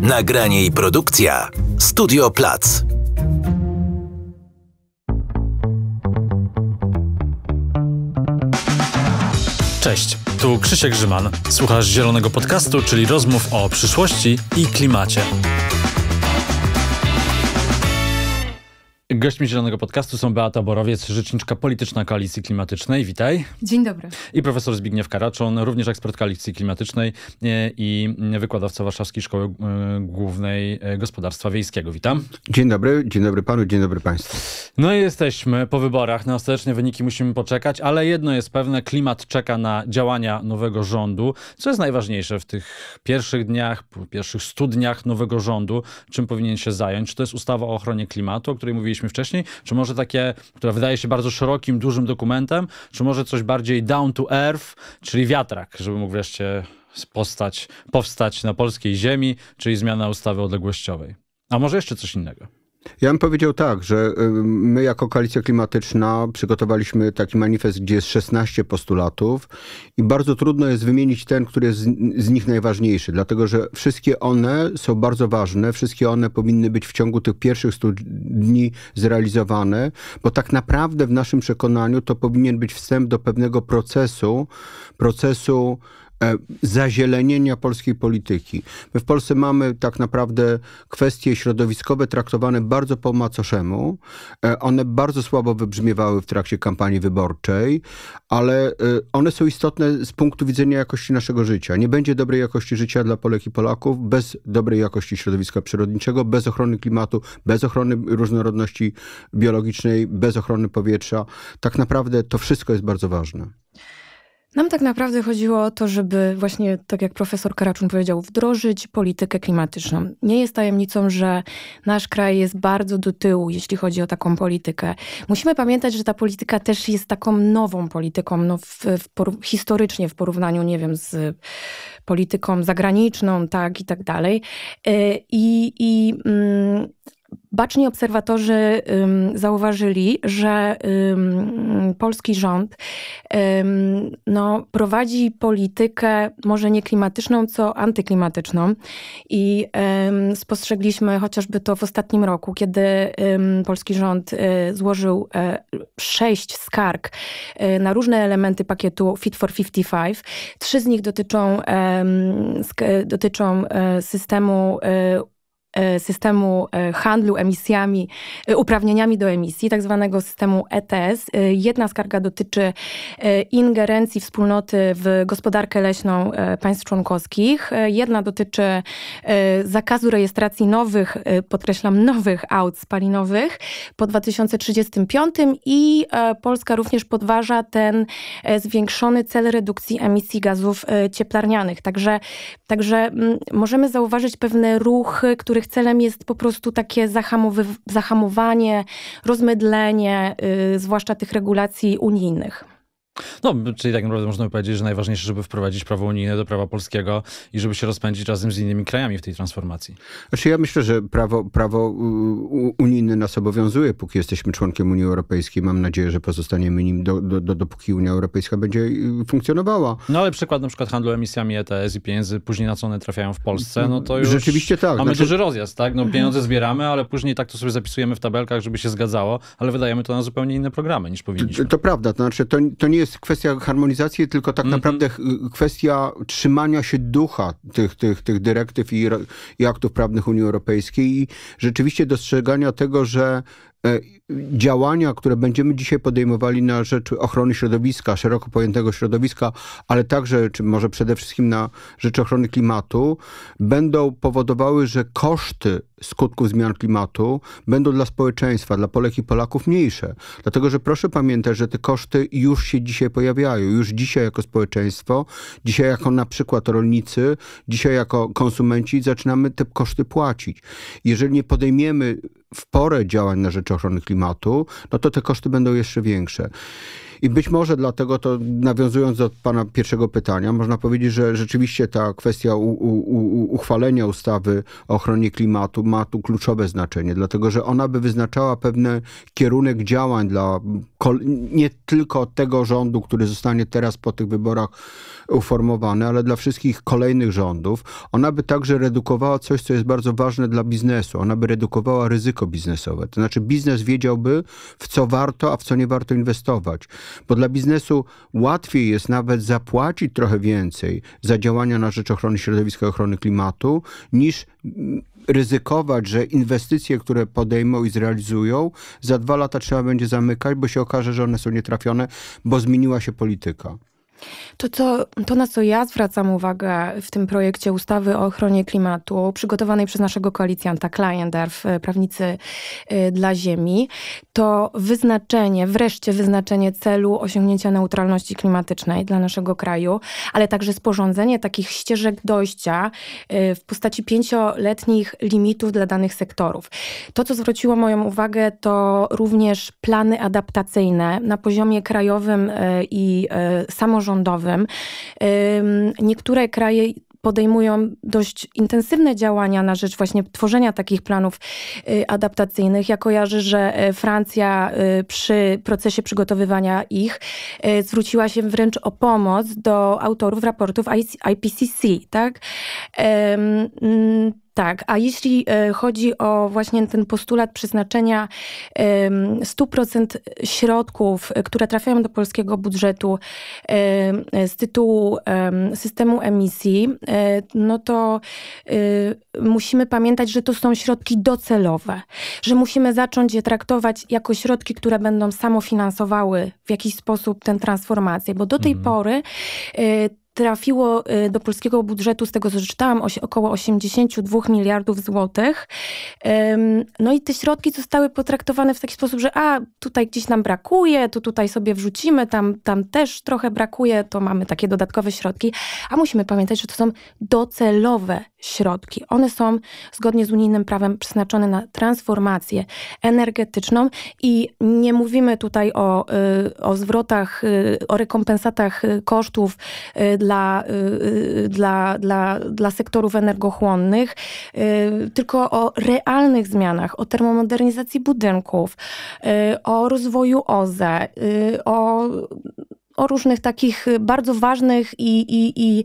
Nagranie i produkcja Studio Plac. Cześć, tu Krzysiek Grzyman. Słuchasz Zielonego Podcastu, czyli rozmów o przyszłości i klimacie. Gośćmi Zielonego Podcastu są Beata Borowiec, rzeczniczka polityczna Koalicji Klimatycznej. Witaj. Dzień dobry. I profesor Zbigniew Karaczon, również ekspert Koalicji Klimatycznej e, i wykładowca Warszawskiej Szkoły e, Głównej e, Gospodarstwa Wiejskiego. Witam. Dzień dobry, dzień dobry panu, dzień dobry państwu. No i jesteśmy po wyborach. Na ostateczne wyniki musimy poczekać, ale jedno jest pewne, klimat czeka na działania nowego rządu. Co jest najważniejsze w tych pierwszych dniach, pierwszych stu dniach nowego rządu? Czym powinien się zająć? Czy to jest ustawa o ochronie klimatu, o której mówiliśmy wcześniej, czy może takie, które wydaje się bardzo szerokim, dużym dokumentem, czy może coś bardziej down to earth, czyli wiatrak, żeby mógł wreszcie postać, powstać na polskiej ziemi, czyli zmiana ustawy odległościowej. A może jeszcze coś innego? Ja bym powiedział tak, że y, my jako Koalicja Klimatyczna przygotowaliśmy taki manifest, gdzie jest 16 postulatów i bardzo trudno jest wymienić ten, który jest z nich najważniejszy, dlatego że wszystkie one są bardzo ważne, wszystkie one powinny być w ciągu tych pierwszych 100 dni zrealizowane, bo tak naprawdę w naszym przekonaniu to powinien być wstęp do pewnego procesu, procesu E, zazielenienia polskiej polityki. My w Polsce mamy tak naprawdę kwestie środowiskowe traktowane bardzo po macoszemu. E, one bardzo słabo wybrzmiewały w trakcie kampanii wyborczej, ale e, one są istotne z punktu widzenia jakości naszego życia. Nie będzie dobrej jakości życia dla Polek i Polaków bez dobrej jakości środowiska przyrodniczego, bez ochrony klimatu, bez ochrony różnorodności biologicznej, bez ochrony powietrza. Tak naprawdę to wszystko jest bardzo ważne. Nam tak naprawdę chodziło o to, żeby właśnie, tak jak profesor Karaczun powiedział, wdrożyć politykę klimatyczną. Nie jest tajemnicą, że nasz kraj jest bardzo do tyłu, jeśli chodzi o taką politykę. Musimy pamiętać, że ta polityka też jest taką nową polityką, no w, w historycznie w porównaniu, nie wiem, z polityką zagraniczną, tak i tak dalej. Y, I, i mm, Baczni obserwatorzy um, zauważyli, że um, polski rząd um, no, prowadzi politykę może nie klimatyczną, co antyklimatyczną. I spostrzegliśmy chociażby to w ostatnim roku, kiedy polski rząd y, złożył e, sześć skarg e, na różne elementy pakietu Fit for 55. Trzy z nich dotyczą, dotyczą e, systemu E, systemu e, handlu emisjami, e, uprawnieniami do emisji, tak zwanego systemu ETS. Jedna skarga dotyczy ingerencji wspólnoty w gospodarkę leśną państw członkowskich. Jedna dotyczy zakazu rejestracji nowych, podkreślam, nowych aut spalinowych po 2035 i Polska również podważa ten zwiększony cel redukcji emisji gazów cieplarnianych. Także, także mm, możemy zauważyć pewne ruchy, które których celem jest po prostu takie zahamowanie, rozmydlenie, y, zwłaszcza tych regulacji unijnych. No, czyli tak naprawdę można by powiedzieć, że najważniejsze, żeby wprowadzić prawo unijne do prawa polskiego i żeby się rozpędzić razem z innymi krajami w tej transformacji. Znaczy ja myślę, że prawo, prawo unijne nas obowiązuje, póki jesteśmy członkiem Unii Europejskiej. Mam nadzieję, że pozostaniemy nim do, do, do, dopóki Unia Europejska będzie y, funkcjonowała. No ale przykład na przykład handlu emisjami ETS i pieniędzy później na co one trafiają w Polsce, no to już Rzeczywiście tak. mamy znaczy... duży rozjazd, tak? No mhm. pieniądze zbieramy, ale później tak to sobie zapisujemy w tabelkach, żeby się zgadzało, ale wydajemy to na zupełnie inne programy niż powinniśmy. To, to prawda, to znaczy to, to nie jest jest kwestia harmonizacji, tylko tak mm -hmm. naprawdę kwestia trzymania się ducha tych, tych, tych dyrektyw i, i aktów prawnych Unii Europejskiej i rzeczywiście dostrzegania tego, że e, działania, które będziemy dzisiaj podejmowali na rzecz ochrony środowiska, szeroko pojętego środowiska, ale także, czy może przede wszystkim na rzecz ochrony klimatu, będą powodowały, że koszty skutków zmian klimatu będą dla społeczeństwa, dla Polek i Polaków mniejsze. Dlatego, że proszę pamiętać, że te koszty już się dzisiaj pojawiają. Już dzisiaj jako społeczeństwo, dzisiaj jako na przykład rolnicy, dzisiaj jako konsumenci zaczynamy te koszty płacić. Jeżeli nie podejmiemy w porę działań na rzecz ochrony klimatu, klimatu, no to te koszty będą jeszcze większe. I być może dlatego to, nawiązując do pana pierwszego pytania, można powiedzieć, że rzeczywiście ta kwestia u, u, u, uchwalenia ustawy o ochronie klimatu ma tu kluczowe znaczenie, dlatego że ona by wyznaczała pewien kierunek działań dla nie tylko tego rządu, który zostanie teraz po tych wyborach uformowane, ale dla wszystkich kolejnych rządów. Ona by także redukowała coś, co jest bardzo ważne dla biznesu. Ona by redukowała ryzyko biznesowe. To znaczy biznes wiedziałby, w co warto, a w co nie warto inwestować. Bo dla biznesu łatwiej jest nawet zapłacić trochę więcej za działania na rzecz ochrony środowiska, ochrony klimatu, niż mm, ryzykować, że inwestycje, które podejmą i zrealizują, za dwa lata trzeba będzie zamykać, bo się okaże, że one są nietrafione, bo zmieniła się polityka. To, co, to, na co ja zwracam uwagę w tym projekcie ustawy o ochronie klimatu, przygotowanej przez naszego koalicjanta Kleinderf, e, prawnicy e, dla Ziemi, to wyznaczenie, wreszcie wyznaczenie celu osiągnięcia neutralności klimatycznej dla naszego kraju, ale także sporządzenie takich ścieżek dojścia e, w postaci pięcioletnich limitów dla danych sektorów. To, co zwróciło moją uwagę, to również plany adaptacyjne na poziomie krajowym i samorządowym Niektóre kraje podejmują dość intensywne działania na rzecz właśnie tworzenia takich planów y, adaptacyjnych. Ja kojarzę, że y, Francja y, przy procesie przygotowywania ich zwróciła się wręcz o pomoc do autorów raportów IPCC, tak? Mm, tak, a jeśli e, chodzi o właśnie ten postulat przeznaczenia 100% środków, e, które trafiają do polskiego budżetu z tytułu systemu emisji, e, no to musimy pamiętać, że to są środki docelowe, że musimy zacząć je traktować jako środki, które będą samofinansowały w jakiś sposób tę transformację, bo do tej mhm. pory trafiło y, do polskiego budżetu, z tego co czytałam, około 82 miliardów złotych. No i te środki zostały potraktowane w taki sposób, że a, tutaj gdzieś nam brakuje, to tutaj sobie wrzucimy, tam, tam też trochę brakuje, to mamy takie dodatkowe środki. A musimy pamiętać, że to są docelowe środki. One są zgodnie z unijnym prawem przeznaczone na transformację energetyczną i nie mówimy tutaj o, y, o zwrotach, y, o rekompensatach y, kosztów dla, dla, dla, dla sektorów energochłonnych, tylko o realnych zmianach, o termomodernizacji budynków, o rozwoju OZE, o o różnych takich y, bardzo ważnych i, i, i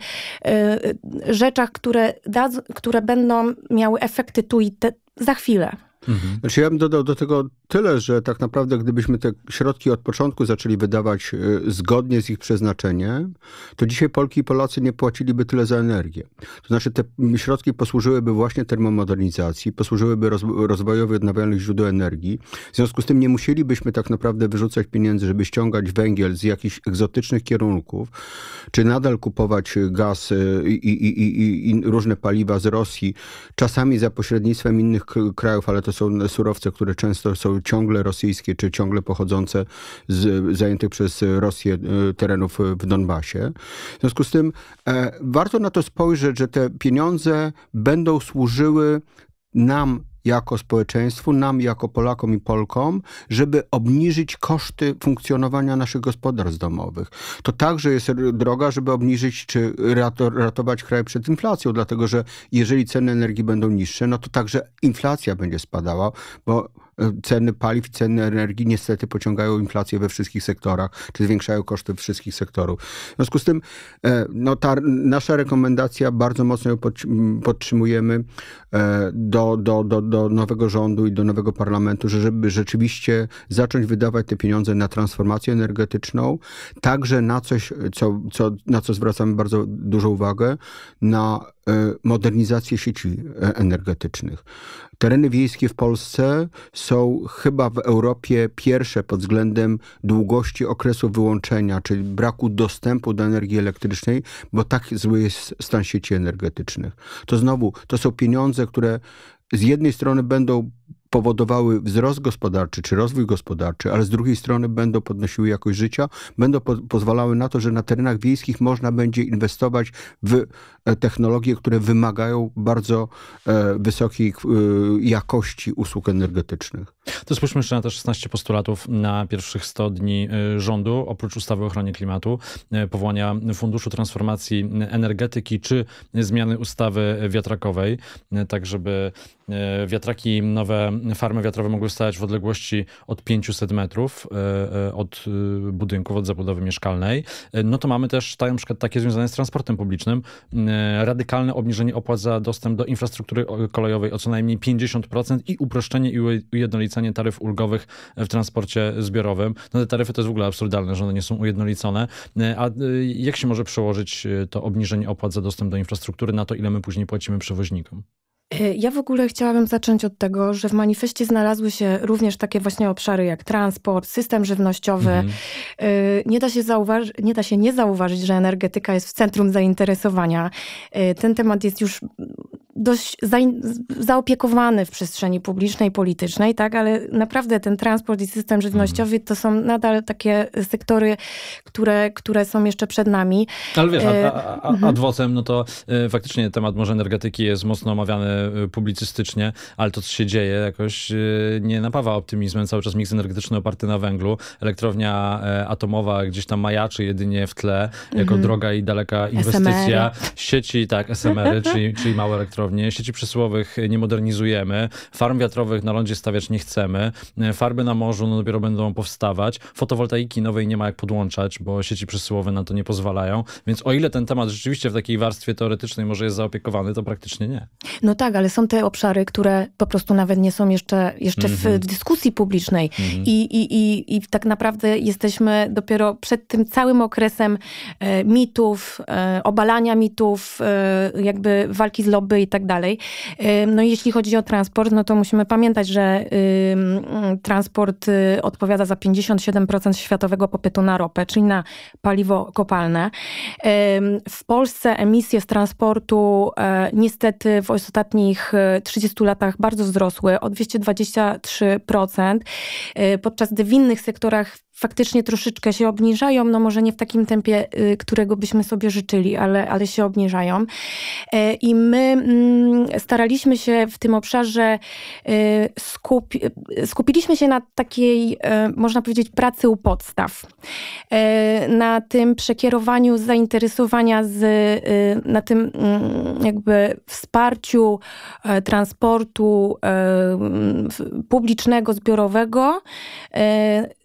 y, rzeczach, które, da, które będą miały efekty tu i te, za chwilę. Mhm. Znaczy ja bym dodał do tego tyle, że tak naprawdę gdybyśmy te środki od początku zaczęli wydawać e, zgodnie z ich przeznaczeniem, to dzisiaj Polki i Polacy nie płaciliby tyle za energię. To znaczy te środki posłużyłyby właśnie termomodernizacji, posłużyłyby rozwojowi odnawialnych źródeł energii. W związku z tym nie musielibyśmy tak naprawdę wyrzucać pieniędzy, żeby ściągać węgiel z jakichś egzotycznych kierunków, czy nadal kupować e, gaz e, i, i, i, i różne paliwa z Rosji, czasami za pośrednictwem innych krajów, ale to są surowce, które często są ciągle rosyjskie, czy ciągle pochodzące z zajętych przez Rosję e, terenów w Donbasie. W związku z tym e, warto na to spojrzeć, że te pieniądze będą służyły nam jako społeczeństwu, nam jako Polakom i Polkom, żeby obniżyć koszty funkcjonowania naszych gospodarstw domowych. To także jest droga, żeby obniżyć czy ratować kraj przed inflacją, dlatego że jeżeli ceny energii będą niższe, no to także inflacja będzie spadała, bo ceny paliw, ceny energii niestety pociągają inflację we wszystkich sektorach, czy zwiększają koszty wszystkich sektorów. W związku z tym e, no, ta nasza rekomendacja, bardzo mocno ją podtrzymujemy e, do, do, do, do nowego rządu i do nowego parlamentu, żeby rzeczywiście zacząć wydawać te pieniądze na transformację energetyczną, także na coś, co, co, na co zwracamy bardzo dużą uwagę, na E, modernizację sieci energetycznych. Tereny wiejskie w Polsce są chyba w Europie pierwsze pod względem długości okresu wyłączenia, czyli braku dostępu do energii elektrycznej, bo tak zły jest stan sieci energetycznych. To znowu, to są pieniądze, które z jednej strony będą powodowały wzrost gospodarczy czy rozwój gospodarczy, ale z drugiej strony będą podnosiły jakość życia, będą po pozwalały na to, że na terenach wiejskich można będzie inwestować w e, technologie, które wymagają bardzo e, wysokiej e, jakości usług energetycznych. To spójrzmy jeszcze na te 16 postulatów na pierwszych 100 dni y, rządu, oprócz ustawy o ochronie klimatu, y, powołania Funduszu Transformacji Energetyki czy zmiany ustawy wiatrakowej, y, tak żeby wiatraki, nowe farmy wiatrowe mogły stać w odległości od 500 metrów od budynków, od zabudowy mieszkalnej. No to mamy też na przykład takie związane z transportem publicznym, radykalne obniżenie opłat za dostęp do infrastruktury kolejowej o co najmniej 50% i uproszczenie i ujednolicenie ujednolicenie taryf ulgowych w transporcie zbiorowym. No te taryfy to jest w ogóle absurdalne, że one nie są ujednolicone. E, a e, jak się może przełożyć e, to obniżenie opłat za dostęp do infrastruktury na to, ile my później płacimy przewoźnikom? Ja w ogóle chciałabym zacząć od tego, że w manifestie znalazły się również takie właśnie obszary jak transport, system żywnościowy. Mhm. Nie, da się nie da się nie zauważyć, że energetyka jest w centrum zainteresowania. Ten temat jest już dość zaopiekowany w przestrzeni publicznej, politycznej, tak, ale naprawdę ten transport i system żywnościowy to są nadal takie sektory, które, które są jeszcze przed nami. Ale wiesz, ad, e, mhm. no to e, faktycznie temat może energetyki jest mocno omawiany e, publicystycznie, ale to, co się dzieje, jakoś nie napawa optymizmem. Cały czas miks energetyczny oparty na węglu, elektrownia atomowa gdzieś tam majaczy jedynie w tle, jako mhm. droga i daleka inwestycja. SMR. Sieci, tak, SMR-y, czyli, czyli małe elektrownie sieci przesyłowych nie modernizujemy, farm wiatrowych na lądzie stawiać nie chcemy, e, farby na morzu no dopiero będą powstawać, fotowoltaiki nowej nie ma jak podłączać, bo sieci przesyłowe na to nie pozwalają, więc o ile ten temat rzeczywiście w takiej warstwie teoretycznej może jest zaopiekowany, to praktycznie nie. No tak, ale są te obszary, które po prostu nawet nie są jeszcze, jeszcze mm -hmm. w mhm. dyskusji publicznej mm -hmm. I, i, i, i tak naprawdę jesteśmy dopiero przed tym całym okresem e, mitów, e, obalania mitów, e, jakby walki z lobby i tak tak dalej. No i jeśli chodzi o transport, no to musimy pamiętać, że transport y, odpowiada za 57% światowego popytu na ropę, czyli na paliwo kopalne. W Polsce emisje z transportu e, niestety w ostatnich 30 e, latach bardzo wzrosły o 223%, y, podczas gdy w innych sektorach faktycznie troszeczkę się obniżają, no może nie w takim tempie, y, którego byśmy sobie życzyli, ale, ale się obniżają. E, I my mm, staraliśmy się w tym obszarze y, skupi y, skupiliśmy się na takiej, można powiedzieć, pracy u podstaw. E, na tym przekierowaniu zainteresowania z, na tym mm, jakby wsparciu e, transportu publicznego, zbiorowego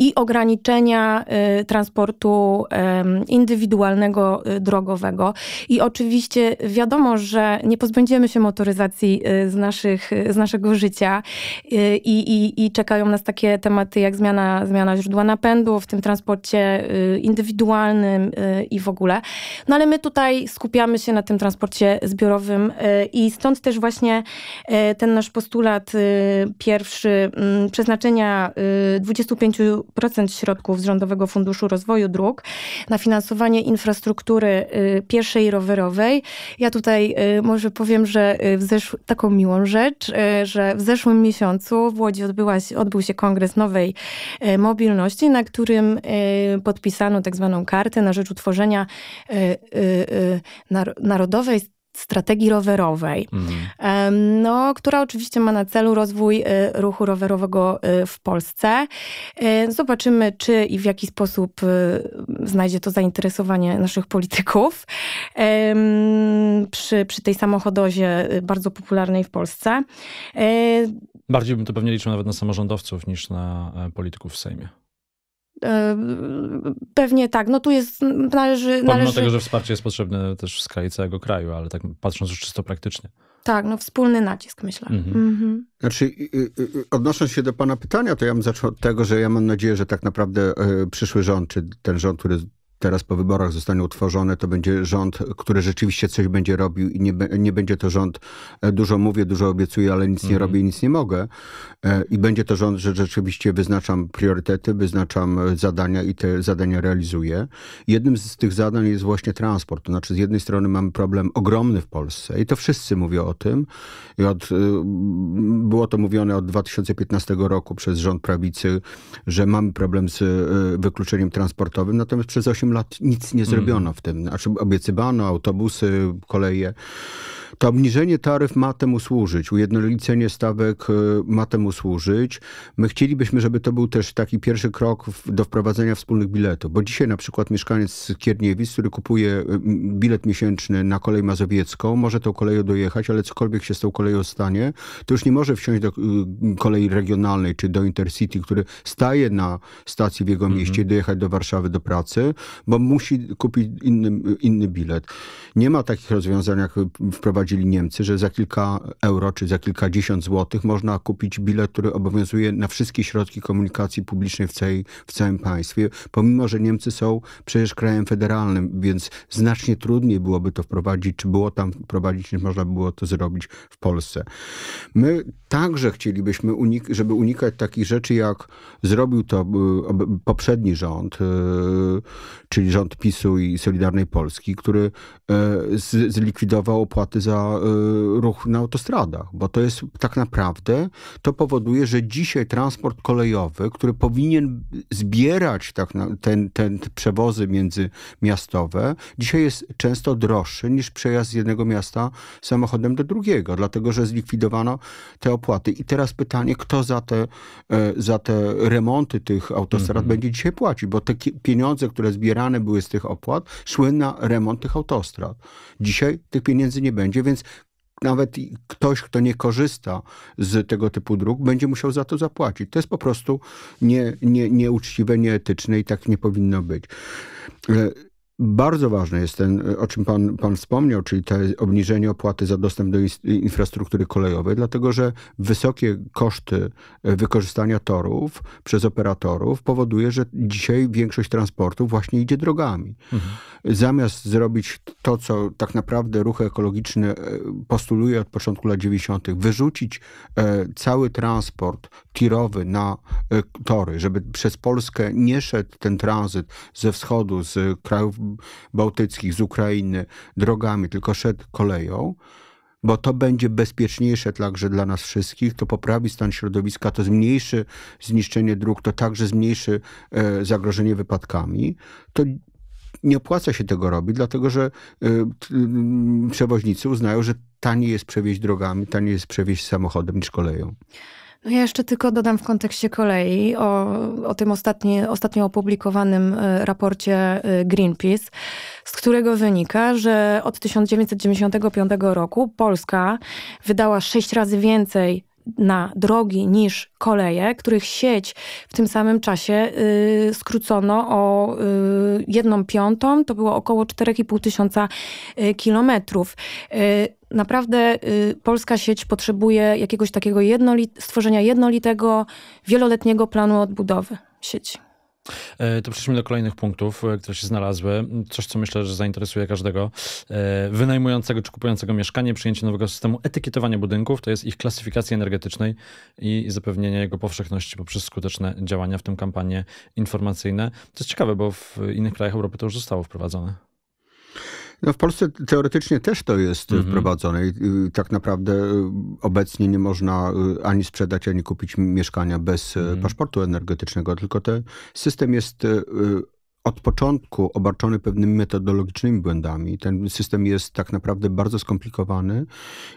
i ograniczenia y, transportu y, indywidualnego, y, drogowego. I oczywiście wiadomo, że nie pozbędziemy się motoryzacji z, naszych, z naszego życia i, i, i czekają nas takie tematy jak zmiana, zmiana źródła napędu w tym transporcie indywidualnym i w ogóle. No ale my tutaj skupiamy się na tym transporcie zbiorowym i stąd też właśnie ten nasz postulat pierwszy mm, przeznaczenia 25 procent środków z Rządowego Funduszu Rozwoju Dróg na finansowanie infrastruktury y, pieszej i rowerowej. Ja tutaj y, może powiem, że y, w zesz- taką miłą rzecz, że w zeszłym miesiącu w Łodzi odbyła się, odbył się Kongres Nowej Mobilności, na którym podpisano tak zwaną kartę na rzecz utworzenia narodowej strategii rowerowej, mhm. no, która oczywiście ma na celu rozwój y, ruchu rowerowego y, w Polsce. Y, zobaczymy, czy i w jaki sposób znajdzie to zainteresowanie naszych polityków przy, przy tej samochodozie bardzo popularnej w Polsce. Bardziej bym to pewnie liczył nawet na samorządowców niż na e, polityków w Sejmie. Pewnie tak. No tu jest, należy... Pomimo należy... tego, że wsparcie jest potrzebne też w skali całego kraju, ale tak patrząc już czysto praktycznie. Tak, no wspólny nacisk, myślę. Mhm. Mhm. Znaczy, y, y, y, odnosząc się do pana pytania, to ja bym zaczął od tego, że ja mam nadzieję, że tak naprawdę e, przyszły rząd, czy ten rząd, który teraz po wyborach zostanie utworzone, to będzie rząd, który rzeczywiście coś będzie robił i nie, nie będzie to rząd, e, dużo mówię, dużo obiecuję, ale nic nie mhm. robię i nic nie mogę. E, I będzie to rząd, że rzeczywiście wyznaczam priorytety, wyznaczam zadania i te zadania realizuję. Jednym z tych zadań jest właśnie transport. To znaczy z jednej strony mamy problem ogromny w Polsce i to wszyscy mówią o tym. I od, y, było to mówione od 2015 roku przez rząd prawicy, że mamy problem z y, wykluczeniem transportowym, natomiast przez 8 8 lat nic nie zrobiono mm. w tym. Znaczy obiecywano autobusy, koleje. To obniżenie taryf ma temu służyć, ujednolicenie stawek y, ma temu służyć. My chcielibyśmy, żeby to był też taki pierwszy krok do wprowadzenia wspólnych biletów, bo dzisiaj na przykład mieszkaniec z Kierniewic, który kupuje y, bilet miesięczny na kolej mazowiecką, może tą koleją dojechać, ale cokolwiek się z tą koleją stanie, to już nie może wsiąść do y, kolei regionalnej czy do Intercity, który staje na stacji w jego mhm. mieście, dojechać do Warszawy do pracy, bo musi kupić inny, inny bilet. Nie ma takich rozwiązań jak wprowadzenie wprowadzili Niemcy, że za kilka euro czy za kilkadziesiąt złotych można kupić bilet, który obowiązuje na wszystkie środki komunikacji publicznej w, całej, w całym państwie, pomimo, że Niemcy są przecież krajem federalnym, więc znacznie trudniej byłoby to wprowadzić, czy było tam wprowadzić, niż można było to zrobić w Polsce. My także chcielibyśmy, unik żeby unikać takich rzeczy, jak zrobił to y, poprzedni rząd, y, czyli rząd PiSu i Solidarnej Polski, który y, zlikwidował opłaty za za y, ruch na autostradach, bo to jest tak naprawdę, to powoduje, że dzisiaj transport kolejowy, który powinien zbierać tak na, ten, ten przewozy międzymiastowe, dzisiaj jest często droższy niż przejazd z jednego miasta samochodem do drugiego, dlatego że zlikwidowano te opłaty. I teraz pytanie, kto za te, e, za te remonty tych autostrad mhm. będzie dzisiaj płacić, bo te pieniądze, które zbierane były z tych opłat, szły na remont tych autostrad. Dzisiaj tych pieniędzy nie będzie, więc nawet ktoś, kto nie korzysta z tego typu dróg, będzie musiał za to zapłacić. To jest po prostu nie, nie, nieuczciwe, nieetyczne i tak nie powinno być. E, bardzo ważne jest ten, e, o czym pan, pan wspomniał, czyli to obniżenie opłaty za dostęp do infrastruktury kolejowej, dlatego że wysokie koszty e, wykorzystania torów przez operatorów powoduje, że dzisiaj większość transportu właśnie idzie drogami. Mhm. Zamiast zrobić to, co tak naprawdę ruch ekologiczny e, postuluje od początku lat 90., wyrzucić cały transport tirowy na tory, żeby przez Polskę nie szedł ten tranzyt ze wschodu, z krajów bałtyckich, z Ukrainy drogami, tylko szedł koleją, bo to będzie bezpieczniejsze także dla nas wszystkich, to poprawi stan środowiska, to zmniejszy zniszczenie dróg, to także zmniejszy e, zagrożenie wypadkami, to nie opłaca się tego robić, dlatego że e, przewoźnicy uznają, że taniej jest przewieźć drogami, taniej jest przewieźć samochodem niż koleją. No ja jeszcze tylko dodam w kontekście kolei o, o tym ostatni, ostatnio opublikowanym e, raporcie e, Greenpeace, z którego wynika, że od 1995 roku Polska wydała sześć razy więcej na drogi niż koleje, których sieć w tym samym czasie y, skrócono o y, jedną piątą, to było około 4,5 tysiąca y, kilometrów. Y, naprawdę y, polska sieć potrzebuje jakiegoś takiego jednolit stworzenia jednolitego, wieloletniego planu odbudowy sieci. E, to przejdźmy do kolejnych punktów, e, które się znalazły. Coś, co myślę, że zainteresuje każdego e, wynajmującego czy kupującego mieszkanie, przyjęcie nowego systemu etykietowania budynków, to jest ich klasyfikacji energetycznej i zapewnienie jego powszechności poprzez skuteczne działania, w tym kampanie informacyjne. To jest ciekawe, bo w innych krajach Europy to już zostało wprowadzone. No w Polsce teoretycznie też to jest y, mhm. wprowadzone i y, tak naprawdę y, obecnie nie można ani sprzedać, ani kupić mieszkania bez mhm. paszportu energetycznego, tylko ten system jest od początku obarczony pewnymi metodologicznymi błędami. Ten system jest tak naprawdę bardzo skomplikowany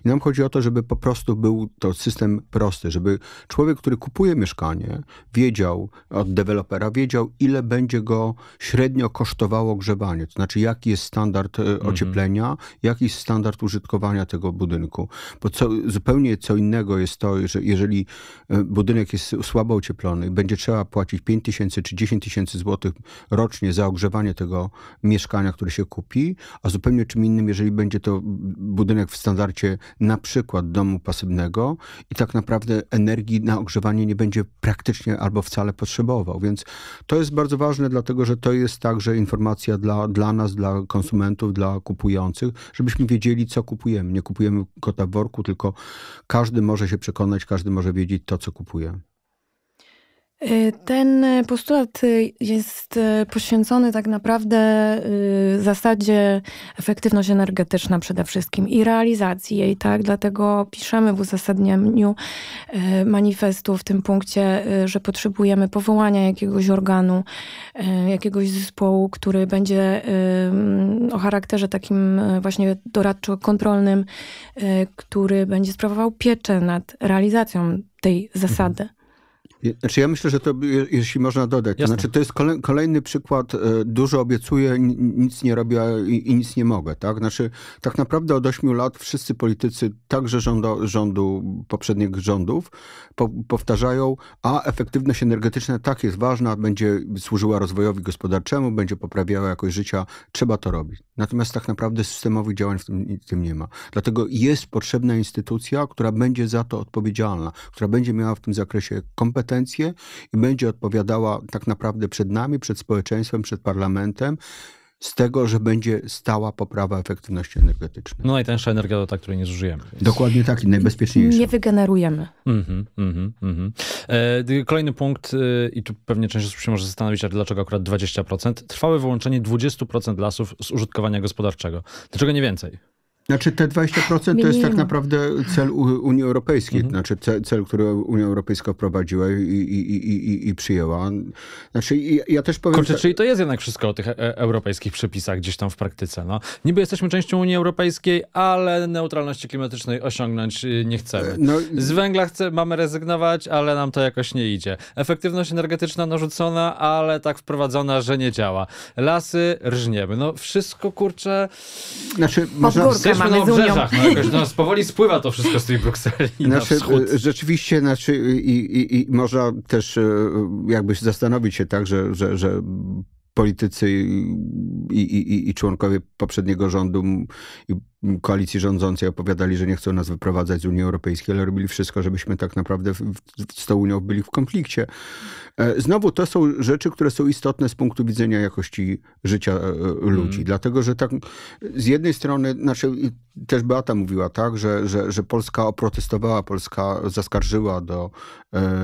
i nam chodzi o to, żeby po prostu był to system prosty, żeby człowiek, który kupuje mieszkanie, wiedział od dewelopera, wiedział ile będzie go średnio kosztowało grzewanie, to znaczy jaki jest standard e, mhm. ocieplenia, mhm. jaki jest standard użytkowania tego budynku. Bo co, zupełnie co innego jest to, że jeżeli e, budynek jest słabo ocieplony, będzie trzeba płacić 5 tysięcy czy 10 tysięcy złotych rocznie rocznie za ogrzewanie tego mieszkania, które się kupi, a zupełnie czym innym, jeżeli będzie to budynek w standardzie na przykład domu pasywnego i tak naprawdę energii na ogrzewanie nie będzie praktycznie albo wcale potrzebował. Więc to jest bardzo ważne, dlatego że to jest także informacja dla, dla nas, dla konsumentów, dla kupujących, żebyśmy wiedzieli, co kupujemy. Nie kupujemy kota w worku, tylko każdy może się przekonać, każdy może wiedzieć to, co kupuje. Y, ten y, postulat y, jest poświęcony tak naprawdę zasadzie efektywność energetyczna przede wszystkim i realizacji jej, tak? Dlatego piszemy w uzasadnieniu manifestu w tym punkcie, że potrzebujemy powołania jakiegoś organu, jakiegoś zespołu, który będzie o charakterze takim właśnie doradczo-kontrolnym, który będzie sprawował pieczę nad realizacją tej zasady. Znaczy ja myślę, że to, jeśli można dodać, to znaczy to jest kolejny przykład, e, dużo obiecuję, nic nie robię i nic nie mogę, tak? Znaczy tak naprawdę od ośmiu lat wszyscy politycy, także rządu, rządu poprzednich rządów, po, powtarzają, a efektywność energetyczna tak jest ważna, będzie służyła rozwojowi gospodarczemu, będzie poprawiała jakość życia, trzeba to robić. Natomiast tak naprawdę systemowych działań w tym, w tym, nie ma. Dlatego jest potrzebna instytucja, która będzie za to odpowiedzialna, która będzie miała w tym zakresie kompetencje i będzie odpowiadała tak naprawdę przed nami, przed społeczeństwem, przed parlamentem z tego, że będzie stała poprawa efektywności energetycznej. No najtańsza energia to ta, której nie zużyjemy. Więc... Dokładnie tak i najbezpieczniejsza. Nie wygenerujemy. mm mm-hmm, mm-hmm. E, kolejny punkt e, i tu pewnie część osób się może zastanowić, ale dlaczego akurat 20%? Trwałe wyłączenie 20% lasów z użytkowania gospodarczego. Dlaczego nie więcej? Znaczy te 20% to jest tak naprawdę cel Unii Europejskiej, mhm. znaczy cel, który Unia Europejska wprowadziła i, i, i, i przyjęła. Znaczy ja też powiem... Kurczę, tak... czyli to jest jednak wszystko o tych e, e, europejskich przepisach gdzieś tam w praktyce. No. Niby jesteśmy częścią Unii Europejskiej, ale neutralności klimatycznej osiągnąć y, nie chcemy. E, no... Z węgla chce, mamy rezygnować, ale nam to jakoś nie idzie. Efektywność energetyczna narzucona, ale tak wprowadzona, że nie działa. Lasy rżniemy. No wszystko, kurczę... Znaczy, można jesteśmy mamy na obrzeżach, no jakoś nas no, powoli spływa to wszystko z tej Brukseli znaczy, y, Rzeczywiście, znaczy, y, i, i, i można też y, jakby zastanowić się tak, że, że, że politycy i, i, i, członkowie poprzedniego rządu i koalicji rządzącej opowiadali, że nie chcą nas wyprowadzać z Unii Europejskiej, ale robili wszystko, żebyśmy tak naprawdę w, z tą Unią byli w konflikcie. E, znowu to są rzeczy, które są istotne z punktu widzenia jakości życia e, e, ludzi, mm. dlatego że tak z jednej strony, znaczy też Beata mówiła, tak, że, że, że Polska oprotestowała, Polska zaskarżyła do, e,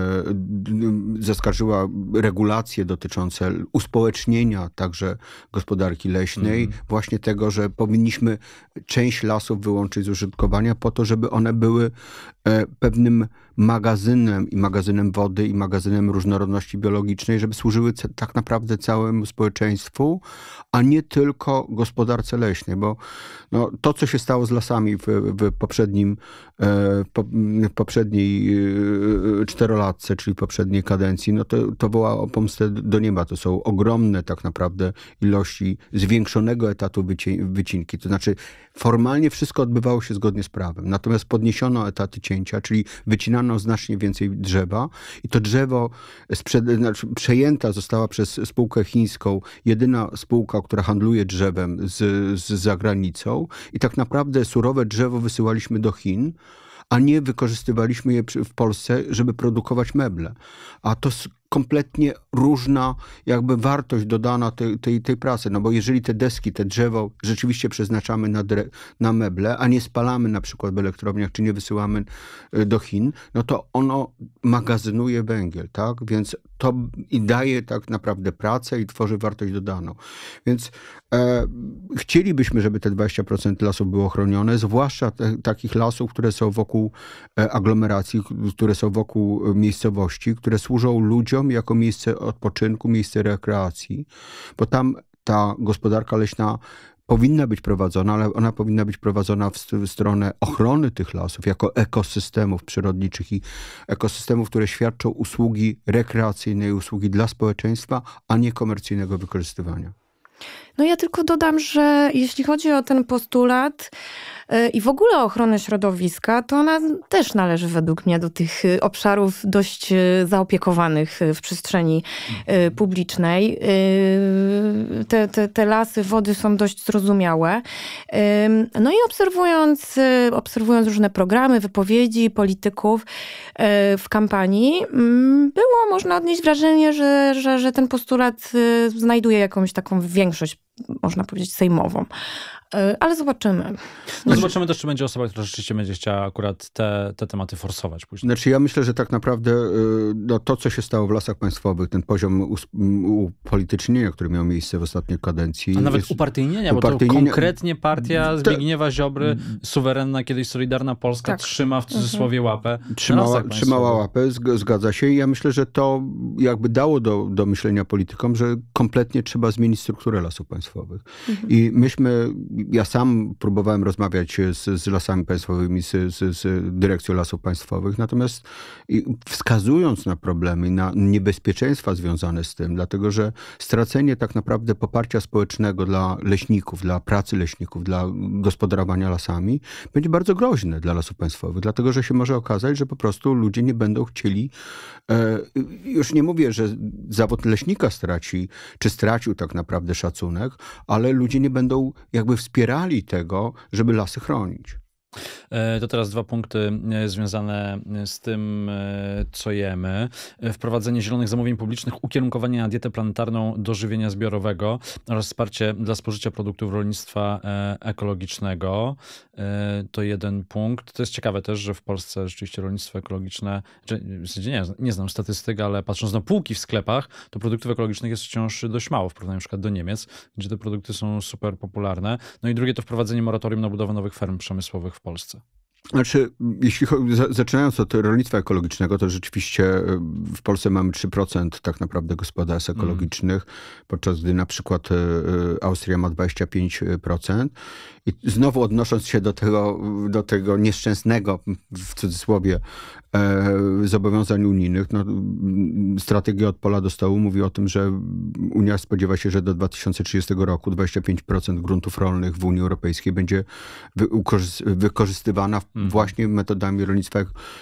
zaskarżyła regulacje dotyczące uspołecznienia także gospodarki leśnej, mm. właśnie tego, że powinniśmy część lasów wyłączyć z użytkowania po to, żeby one były e, pewnym magazynem i magazynem wody i magazynem różnorodności biologicznej, żeby służyły tak naprawdę całemu społeczeństwu, a nie tylko gospodarce leśnej, bo no, to, co się stało stało z lasami w, w poprzednim, e, poprzedniej e, czterolatce, czyli poprzedniej kadencji, no to, to była o pomstę do nieba. To są ogromne tak naprawdę ilości zwiększonego etatu wycinki. To znaczy Formalnie wszystko odbywało się zgodnie z prawem, natomiast podniesiono etaty cięcia, czyli wycinano znacznie więcej drzewa i to drzewo sprzed, znaczy przejęta została przez spółkę chińską, jedyna spółka, która handluje drzewem z, z zagranicą i tak naprawdę surowe drzewo wysyłaliśmy do Chin, a nie wykorzystywaliśmy je w Polsce, żeby produkować meble. A to kompletnie różna jakby wartość dodana tej, tej, tej pracy. No bo jeżeli te deski, te drzewo rzeczywiście przeznaczamy na, dre, na meble, a nie spalamy na przykład w elektrowniach, czy nie wysyłamy y, do Chin, no to ono magazynuje węgiel, tak? Więc to i daje tak naprawdę pracę i tworzy wartość dodaną. Więc e, chcielibyśmy, żeby te 20% lasów było chronione, zwłaszcza te, takich lasów, które są wokół e, aglomeracji, które są wokół e, miejscowości, które służą ludziom, jako miejsce odpoczynku, miejsce rekreacji, bo tam ta gospodarka leśna powinna być prowadzona, ale ona powinna być prowadzona w, w, stronę ochrony tych lasów jako ekosystemów przyrodniczych i ekosystemów, które świadczą usługi rekreacyjne i usługi dla społeczeństwa, a nie komercyjnego wykorzystywania. No ja tylko dodam, że jeśli chodzi o ten postulat e, i w ogóle o ochronę środowiska, to ona też należy według mnie do tych e, obszarów dość e, zaopiekowanych w przestrzeni mhm. publicznej. Te, te, te lasy, wody są dość zrozumiałe. No i obserwując, obserwując różne programy, wypowiedzi polityków w kampanii, mm, było można odnieść wrażenie, że, że, że ten postulat znajduje jakąś taką większość można powiedzieć, sejmową. E, ale zobaczymy. No zobaczymy też, czy będzie osoba, która rzeczywiście będzie chciała akurat te, te tematy forsować później. Znaczy ja myślę, że tak naprawdę e, no, to, co się stało w lasach państwowych, ten poziom upolitycznienia, który miał miejsce w ostatniej kadencji. A nawet jest... upartyjnienia, upartyjnienia, bo to konkretnie partia Zbigniewa Ziobry, mm. suwerenna kiedyś Solidarna Polska, tak. trzyma w mhm. cudzysłowie łapę. Trzymała, trzymała łapę, zgadza się. I ja myślę, że to jakby dało do, do myślenia politykom, że kompletnie trzeba zmienić strukturę lasów państwowych. Mhm. I myśmy ja sam próbowałem rozmawiać e, z, z lasami państwowymi, z, z, z dyrekcją lasów państwowych, natomiast wskazując na problemy, na niebezpieczeństwa związane z tym, dlatego że stracenie tak naprawdę poparcia społecznego dla leśników, dla pracy leśników, dla gospodarowania lasami będzie bardzo groźne dla lasów państwowych, dlatego że się może okazać, że po prostu ludzie nie będą chcieli, e, już nie mówię, że zawód leśnika straci, czy stracił tak naprawdę szacunek, ale ludzie nie będą jakby wspierać wspierali tego, żeby lasy chronić. E, to teraz dwa punkty e, związane e, z tym, co jemy. Wprowadzenie zielonych zamówień publicznych, ukierunkowanie na dietę planetarną do żywienia zbiorowego oraz wsparcie dla spożycia produktów rolnictwa ekologicznego. To jeden punkt. To jest ciekawe też, że w Polsce rzeczywiście rolnictwo ekologiczne, znaczy, nie, nie znam statystyk, ale patrząc na półki w sklepach, to produktów ekologicznych jest wciąż dość mało w porównaniu np. do Niemiec, gdzie te produkty są super popularne. No i drugie to wprowadzenie moratorium na budowę nowych ferm przemysłowych w Polsce? Znaczy, jeśli zaczynając od rolnictwa ekologicznego, to rzeczywiście y, w Polsce mamy 3% tak naprawdę gospodarstw mhm. ekologicznych, mm. podczas gdy na przykład y, y, Austria ma 25%. I znowu odnosząc się do tego, do tego nieszczęsnego, w cudzysłowie, e, zobowiązań unijnych, no, strategia od pola do stołu mówi o tym, że Unia spodziewa się, że do 2030 roku 25% gruntów rolnych w Unii Europejskiej będzie wykorzystywana hmm. właśnie metodami rolnictwa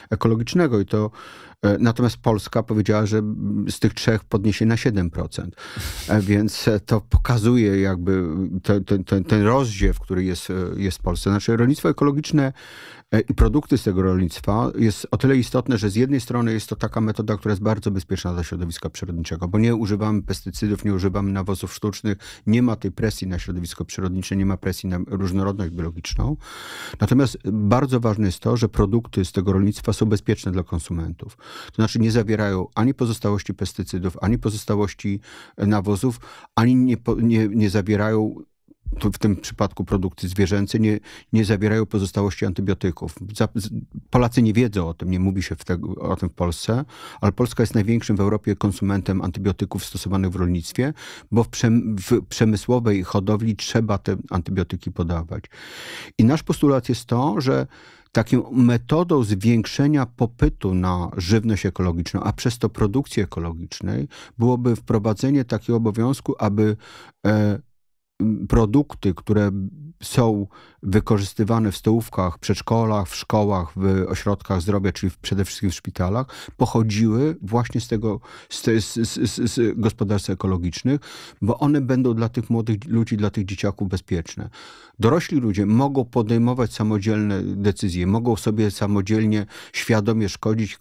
ekologicznego. I to e, natomiast Polska powiedziała, że z tych trzech podniesie na 7%. E, więc to pokazuje jakby ten, ten, ten, ten rozdziew, który jest jest, e, jest w Polsce. Znaczy rolnictwo ekologiczne e, i produkty z tego rolnictwa jest o tyle istotne, że z jednej strony jest to taka metoda, która jest bardzo bezpieczna dla środowiska przyrodniczego, bo nie używamy pestycydów, nie używamy nawozów sztucznych, nie ma tej presji na środowisko przyrodnicze, nie ma presji na różnorodność biologiczną. Natomiast bardzo ważne jest to, że produkty z tego rolnictwa są bezpieczne dla konsumentów. To znaczy nie zawierają ani pozostałości pestycydów, ani pozostałości nawozów, ani nie, nie, nie zawierają w tym przypadku produkty zwierzęce, nie, nie zawierają pozostałości antybiotyków. Polacy nie wiedzą o tym, nie mówi się te, o tym w Polsce, ale Polska jest największym w Europie konsumentem antybiotyków stosowanych w rolnictwie, bo w, przem, w przemysłowej hodowli trzeba te antybiotyki podawać. I nasz postulat jest to, że taką metodą zwiększenia popytu na żywność ekologiczną, a przez to produkcji ekologicznej, byłoby wprowadzenie takiego obowiązku, aby e, produkty, które są wykorzystywane w stołówkach, przedszkolach, w szkołach, w ośrodkach zdrowia, czyli przede wszystkim w szpitalach, pochodziły właśnie z tego, z, z, z, z gospodarstw ekologicznych, bo one będą dla tych młodych ludzi, dla tych dzieciaków bezpieczne. Dorośli ludzie mogą podejmować samodzielne decyzje, mogą sobie samodzielnie, świadomie szkodzić,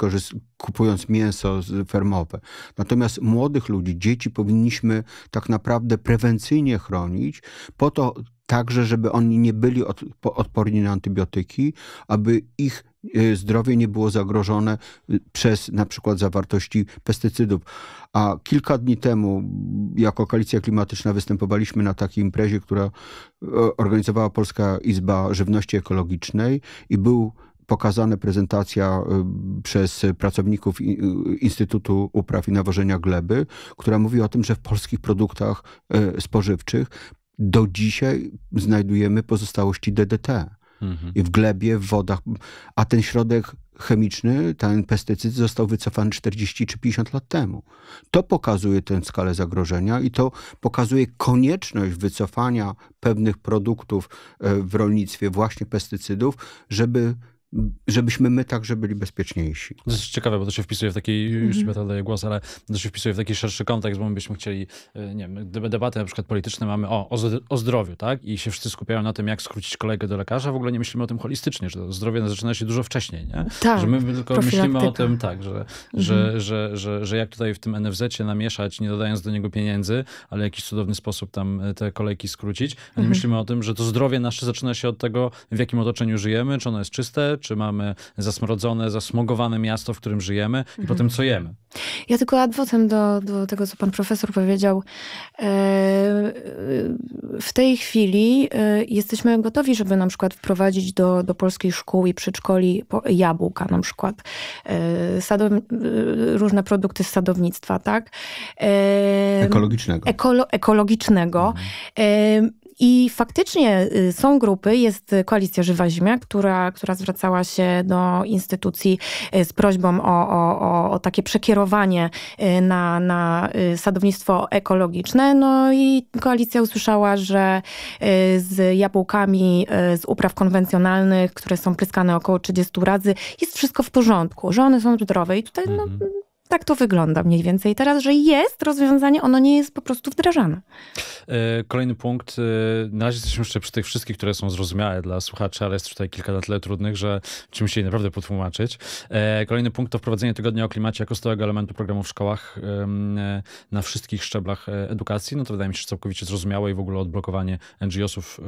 kupując mięso fermowe. Natomiast młodych ludzi, dzieci powinniśmy tak naprawdę prewencyjnie chronić po to, także, żeby oni nie byli odporni na antybiotyki, aby ich e, zdrowie nie było zagrożone y, przez na przykład zawartości pestycydów. A kilka dni temu jako Koalicja Klimatyczna występowaliśmy na takiej imprezie, która e, organizowała Polska Izba Żywności Ekologicznej i był pokazana prezentacja e, przez pracowników y, Instytutu Upraw i Nawożenia Gleby, która mówi o tym, że w polskich produktach spożywczych do dzisiaj znajdujemy pozostałości DDT. Mhm. I w glebie, w wodach. A ten środek chemiczny, ten pestycyd został wycofany 40 czy 50 lat temu. To pokazuje tę skalę zagrożenia i to pokazuje konieczność wycofania pewnych produktów e, w rolnictwie, właśnie pestycydów, żeby żebyśmy my także byli bezpieczniejsi. To jest ciekawe, bo to się wpisuje w taki, już mm -hmm. głos, ale to się wpisuje w taki szerszy kontekst, bo my byśmy chcieli, e, nie wiem, debaty na przykład polityczne mamy o, o zdrowiu, tak? I się wszyscy skupiają na tym, jak skrócić kolegę do lekarza, w ogóle nie myślimy o tym holistycznie, że zdrowie zaczyna się dużo wcześniej, nie? Tak, że my tylko myślimy o tym, tak, że, że, mhm. że, że, że jak tutaj w tym NFZ-cie namieszać, nie dodając do niego pieniędzy, ale w jakiś cudowny sposób tam e, te kolejki skrócić, a nie mhm. myślimy o tym, że to zdrowie nasze zaczyna się od tego, w jakim otoczeniu żyjemy, czy ono jest czyste, czy mamy zasmrodzone, zasmogowane miasto, w którym żyjemy i mhm. potem co jemy. Ja tylko adwotem do, do tego, co pan profesor powiedział. E, w tej chwili e, jesteśmy gotowi, żeby na przykład wprowadzić do, do polskiej szkół i przedszkoli jabłka na przykład, e, różne produkty z sadownictwa, tak? Ekologicznego. Ekolo, ekologicznego. Mhm. I faktycznie y, są grupy, jest Koalicja Żywa Ziemia, która, która zwracała się do instytucji y, z prośbą o, o, o takie przekierowanie y, na, na sadownictwo ekologiczne. No i koalicja usłyszała, że z jabłkami z upraw konwencjonalnych, które są pryskane około 30 razy, jest wszystko w porządku, że one są zdrowe. I tutaj no, mhm tak to wygląda mniej więcej teraz, że jest rozwiązanie, ono nie jest po prostu wdrażane. E, kolejny punkt, e, na razie jesteśmy jeszcze przy tych wszystkich, które są zrozumiałe dla słuchaczy, ale jest tutaj kilka na tyle trudnych, że czymś się naprawdę potłumaczyć. E, kolejny punkt to wprowadzenie tygodnia o klimacie jako stałego elementu programu w szkołach na wszystkich szczeblach edukacji. No to wydaje mi się całkowicie zrozumiałe i w ogóle odblokowanie NGO-sów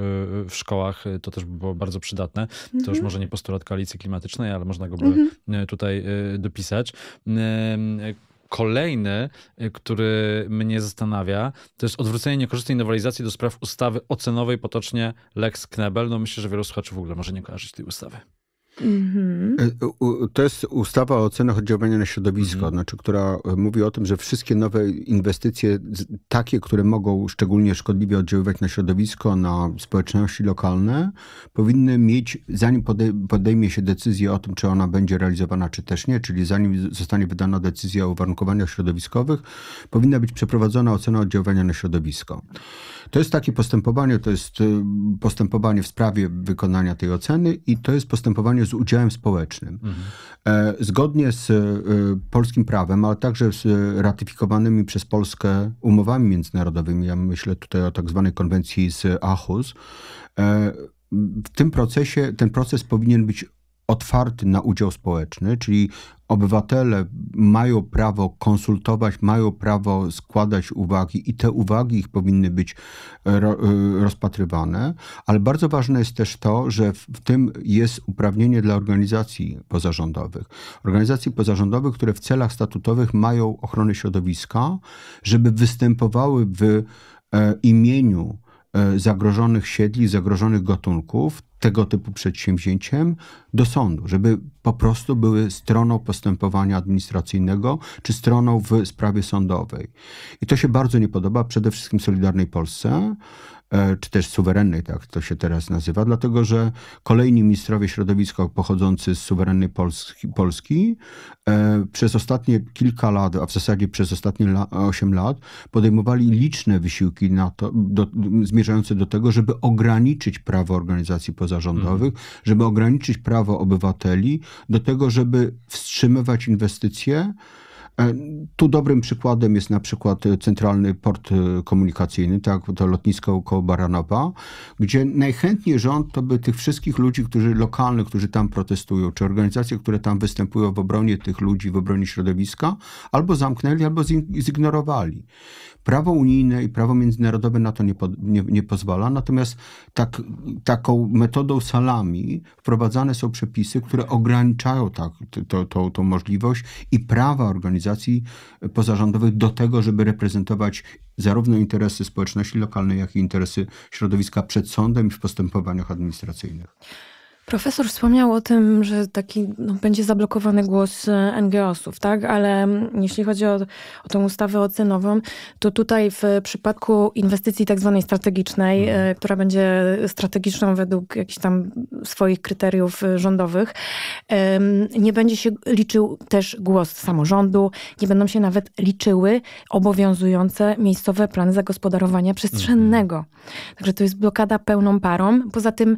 w szkołach to też by było bardzo przydatne. To już mhm. może nie postulat koalicji klimatycznej, ale można go by mhm. tutaj dopisać. Mm, kolejny, y, który mnie zastanawia, to jest odwrócenie niekorzystnej nowelizacji do spraw ustawy ocenowej, potocznie Lex Knebel. No myślę, że wielu słuchaczy w ogóle może nie kojarzyć tej ustawy. Mhm. E, to jest ustawa o ocenach oddziaływania na środowisko, mhm. znaczy, która e, mówi o tym, że wszystkie nowe inwestycje, takie, które mogą szczególnie szkodliwie oddziaływać na środowisko, na społeczności lokalne, powinny mieć, zanim podejmie się decyzję o tym, czy ona będzie realizowana, czy też nie, czyli zanim zostanie wydana decyzja o uwarunkowaniach środowiskowych, powinna być przeprowadzona ocena oddziaływania na środowisko. To jest takie postępowanie, to jest e, postępowanie w sprawie wykonania tej oceny i to jest postępowanie z udziałem społecznym. Mhm. Zgodnie z e, polskim prawem, ale także z ratyfikowanymi przez Polskę umowami międzynarodowymi, ja myślę tutaj o tak zwanej konwencji z Aarhus, e, w tym procesie, ten proces powinien być otwarty na udział społeczny, czyli obywatele mają prawo konsultować, mają prawo składać uwagi i te uwagi ich powinny być e, e, rozpatrywane, ale bardzo ważne jest też to, że w tym jest uprawnienie dla organizacji pozarządowych. Organizacji pozarządowych, które w celach statutowych mają ochronę środowiska, żeby występowały w e, imieniu E, zagrożonych siedli, zagrożonych gatunków tego typu przedsięwzięciem do sądu, żeby po prostu były stroną postępowania administracyjnego czy stroną w sprawie sądowej. I to się bardzo nie podoba przede wszystkim Solidarnej Polsce, E, czy też suwerennej, tak to się teraz nazywa, dlatego że kolejni ministrowie środowiska pochodzący z suwerennej Polski, Polski e, przez ostatnie kilka lat, a w zasadzie przez ostatnie 8 lat, podejmowali liczne wysiłki na to, do, zmierzające do tego, żeby ograniczyć prawo organizacji pozarządowych, mhm. żeby ograniczyć prawo obywateli do tego, żeby wstrzymywać inwestycje, E, tu dobrym przykładem jest na przykład e, Centralny Port e, Komunikacyjny, tak, to lotnisko koło Baranowa, gdzie najchętniej rząd to by tych wszystkich ludzi, którzy lokalnych, którzy tam protestują, czy organizacje, które tam występują w obronie tych ludzi, w obronie środowiska, albo zamknęli, albo zignorowali. Prawo unijne i prawo międzynarodowe na to nie, po, nie, nie pozwala, natomiast tak, taką metodą salami wprowadzane są przepisy, które ograniczają tak, to, to, tą możliwość i prawa organizacji organizacji pozarządowych do tego, żeby reprezentować zarówno interesy społeczności lokalnej, jak i interesy środowiska przed sądem i w postępowaniach administracyjnych. Profesor wspomniał o tym, że taki no, będzie zablokowany głos e, NGO-sów, tak? Ale mm, jeśli chodzi o, o tą ustawę ocenową, to tutaj w przypadku inwestycji tak zwanej strategicznej, mm. która będzie strategiczną według jakichś tam swoich kryteriów e, rządowych, nie będzie się liczył też głos samorządu, nie będą się nawet liczyły obowiązujące miejscowe plany zagospodarowania przestrzennego. Mm. Także to jest blokada pełną parą. Poza tym,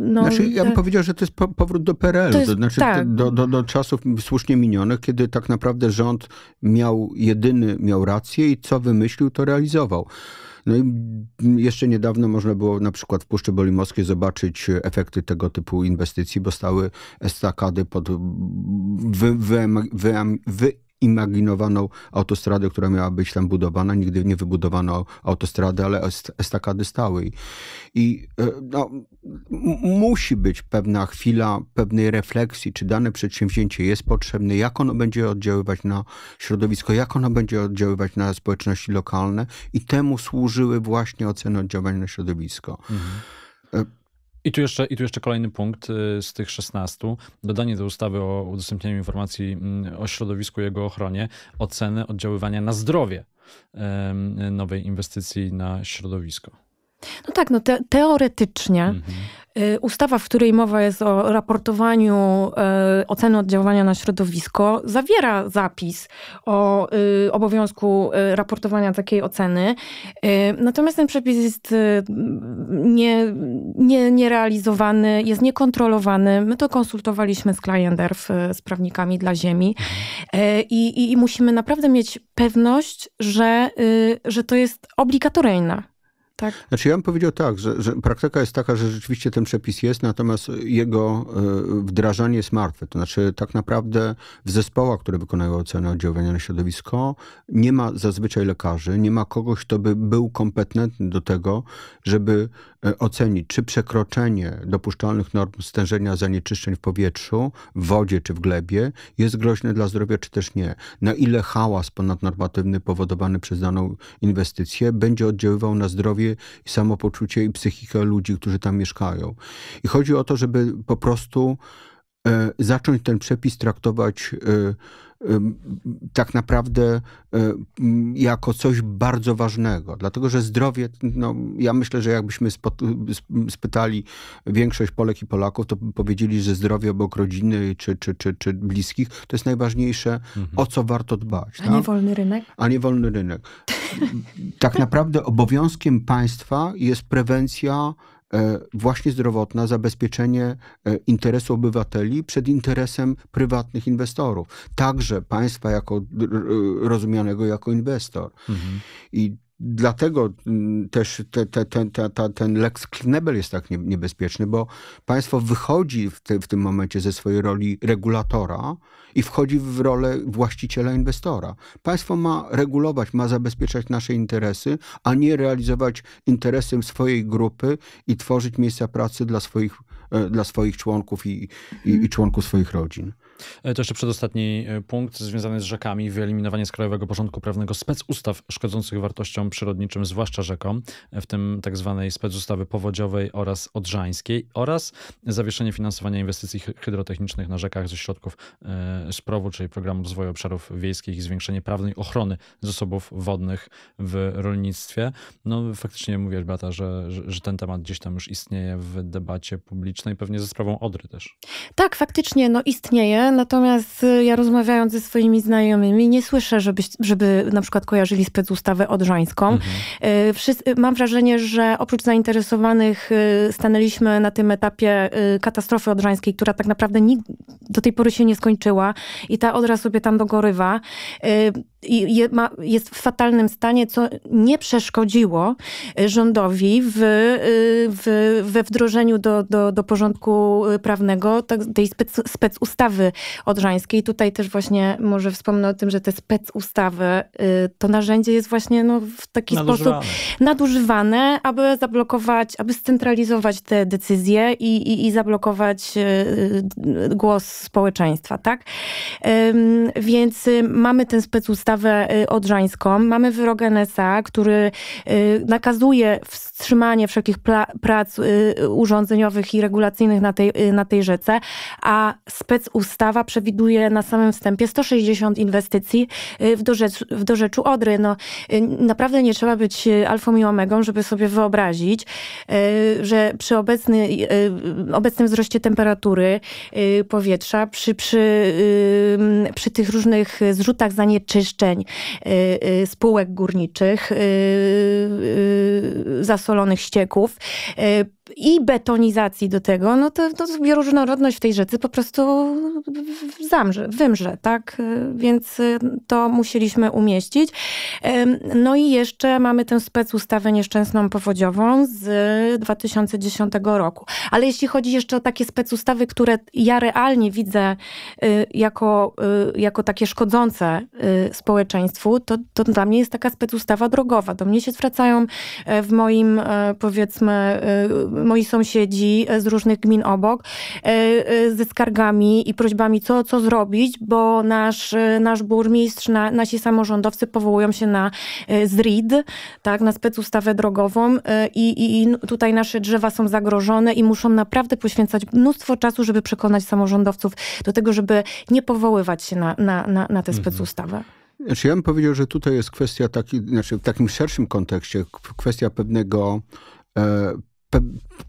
no... Znaczy ja bym tak. powiedział, że to jest powrót do PRL, jest, to znaczy tak. do, do, do czasów słusznie minionych, kiedy tak naprawdę rząd miał jedyny, miał rację i co wymyślił, to realizował. No i jeszcze niedawno można było na przykład w Puszczy Bolimowskiej zobaczyć efekty tego typu inwestycji, bo stały estakady pod wy, wy, wy, imaginowaną autostradę, która miała być tam budowana. Nigdy nie wybudowano autostrady, ale estakady stałej. I e, no, musi być pewna chwila pewnej refleksji, czy dane przedsięwzięcie jest potrzebne, jak ono będzie oddziaływać na środowisko, jak ono będzie oddziaływać na społeczności lokalne i temu służyły właśnie oceny oddziaływania na środowisko. Mhm. E, i tu, jeszcze, I tu jeszcze kolejny punkt y, z tych 16. Dodanie do ustawy o udostępnianiu informacji mm, o środowisku i jego ochronie oceny oddziaływania na zdrowie nowej inwestycji na środowisko. No tak, no te, teoretycznie. Mhm Y, ustawa, w której mowa jest o raportowaniu y, oceny oddziaływania na środowisko, zawiera zapis o y, obowiązku raportowania takiej oceny. Natomiast ten przepis jest nie, nie, nierealizowany, jest niekontrolowany. My to konsultowaliśmy z Klienderf, z prawnikami dla ziemi i, musimy naprawdę mieć pewność, że, że to jest obligatoryjne. Tak. Znaczy ja bym powiedział tak, że, że, praktyka jest taka, że rzeczywiście ten przepis jest, natomiast jego e, wdrażanie jest martwe. To znaczy tak naprawdę w zespołach, które wykonają ocenę oddziaływania na środowisko, nie ma zazwyczaj lekarzy, nie ma kogoś, kto by był kompetentny do tego, żeby E, ocenić, czy przekroczenie dopuszczalnych norm stężenia zanieczyszczeń w powietrzu, w wodzie czy w glebie jest groźne dla zdrowia, czy też nie. Na ile hałas ponadnormatywny powodowany przez daną inwestycję będzie oddziaływał na zdrowie i samopoczucie i psychikę ludzi, którzy tam mieszkają. I chodzi o to, żeby po prostu e, zacząć ten przepis traktować e, tak naprawdę jako coś bardzo ważnego. Dlatego, że zdrowie, no, ja myślę, że jakbyśmy spytali większość Polek i Polaków, to powiedzieli, że zdrowie obok rodziny czy, czy, czy, czy bliskich to jest najważniejsze, mhm. o co warto dbać. A tak? nie wolny rynek? A nie wolny rynek. tak naprawdę obowiązkiem państwa jest prewencja E, właśnie zdrowotna, zabezpieczenie e, interesu obywateli przed interesem prywatnych inwestorów, także państwa jako rozumianego jako inwestor. Mhm. I Dlatego mm, też te, te, te, ten Lex Knebel jest tak niebezpieczny, bo państwo wychodzi w, w tym momencie ze swojej roli regulatora i wchodzi w rolę właściciela inwestora. Państwo ma regulować, ma zabezpieczać nasze interesy, a nie realizować interesy swojej grupy i tworzyć miejsca pracy dla swoich, e, dla swoich członków i, i, i mhm. członków swoich rodzin. E, to jeszcze przedostatni e, punkt związany z rzekami, wyeliminowanie z krajowego porządku prawnego specustaw szkodzących wartościom przyrodniczym, zwłaszcza rzekom, e, w tym tak zwanej specustawy powodziowej oraz odrzańskiej oraz zawieszenie finansowania inwestycji hydrotechnicznych na rzekach ze środków z u czyli Programu Rozwoju Obszarów Wiejskich i zwiększenie prawnej ochrony zasobów wodnych w rolnictwie. No faktycznie mówisz, Beata, że, że, że ten temat gdzieś tam już istnieje w debacie publicznej, pewnie ze sprawą Odry też. Tak, faktycznie no, istnieje natomiast y, ja rozmawiając ze swoimi znajomymi nie słyszę, żeby, żeby na przykład kojarzyli specustawę odrzańską. Mhm. Y, y, mam wrażenie, że oprócz zainteresowanych stanęliśmy na tym etapie katastrofy odrzańskiej, która tak naprawdę do tej pory się nie skończyła i ta odra sobie tam dogorywa i jest w fatalnym stanie, co nie przeszkodziło rządowi w, w, we wdrożeniu do, do, do porządku prawnego tak, tej spec, ustawy. Odrzańskiej. Tutaj też właśnie może wspomnę o tym, że te spec ustawy, y, to narzędzie jest właśnie no, w taki nadużywane. sposób nadużywane, aby zablokować, aby scentralizować te decyzje i, i, i zablokować y, y, głos społeczeństwa, tak? Więc mamy tę spec ustawę odrzańską, mamy wyrok NSA, który nakazuje wstrzymanie wszelkich prac urządzeniowych i regulacyjnych na tej, na tej rzece, a spec ustawa ustawa przewiduje na samym wstępie 160 inwestycji y, w, dorzecz, w dorzeczu Odry. No, y, naprawdę nie trzeba być y, alfą i omegą, żeby sobie wyobrazić, że przy obecny, obecnym wzroście temperatury powietrza, przy, przy, przy tych różnych zrzutach zanieczyszczeń spółek górniczych, zasolonych ścieków, i betonizacji do tego, no to, to bioróżnorodność w tej rzece po prostu zamrze, wymrze, tak? Więc y, to musieliśmy umieścić. No i jeszcze mamy tę specustawę nieszczęsną powodziową z 2010 roku. Ale jeśli chodzi jeszcze o takie specustawy, które ja realnie widzę y, jako, y, jako takie szkodzące społeczeństwu, to, to dla mnie jest taka specustawa drogowa. Do mnie się zwracają e, w moim, e, powiedzmy, e, Mhm. moi sąsiedzi e, z różnych gmin obok e, e, ze skargami i prośbami, co, co zrobić, bo nasz, nasz burmistrz, na, nasi samorządowcy powołują się na ZRID, tak, na specustawę drogową i, i, i tutaj nasze drzewa są zagrożone i muszą naprawdę poświęcać mnóstwo czasu, żeby przekonać samorządowców do tego, żeby nie powoływać się na, na, na, na tę mhm. specustawę. Znaczy ja bym powiedział, że tutaj jest kwestia taki, znaczy w takim szerszym kontekście, kwestia pewnego e,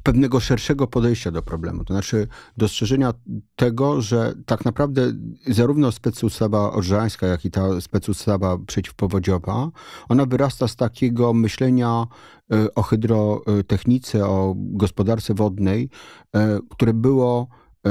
pewnego szerszego podejścia do problemu, to znaczy dostrzeżenia tego, że tak naprawdę zarówno specustawa orżańska, jak i ta specustawa przeciwpowodziowa, ona wyrasta z takiego myślenia e, o hydrotechnice, o gospodarce wodnej, e, które było E,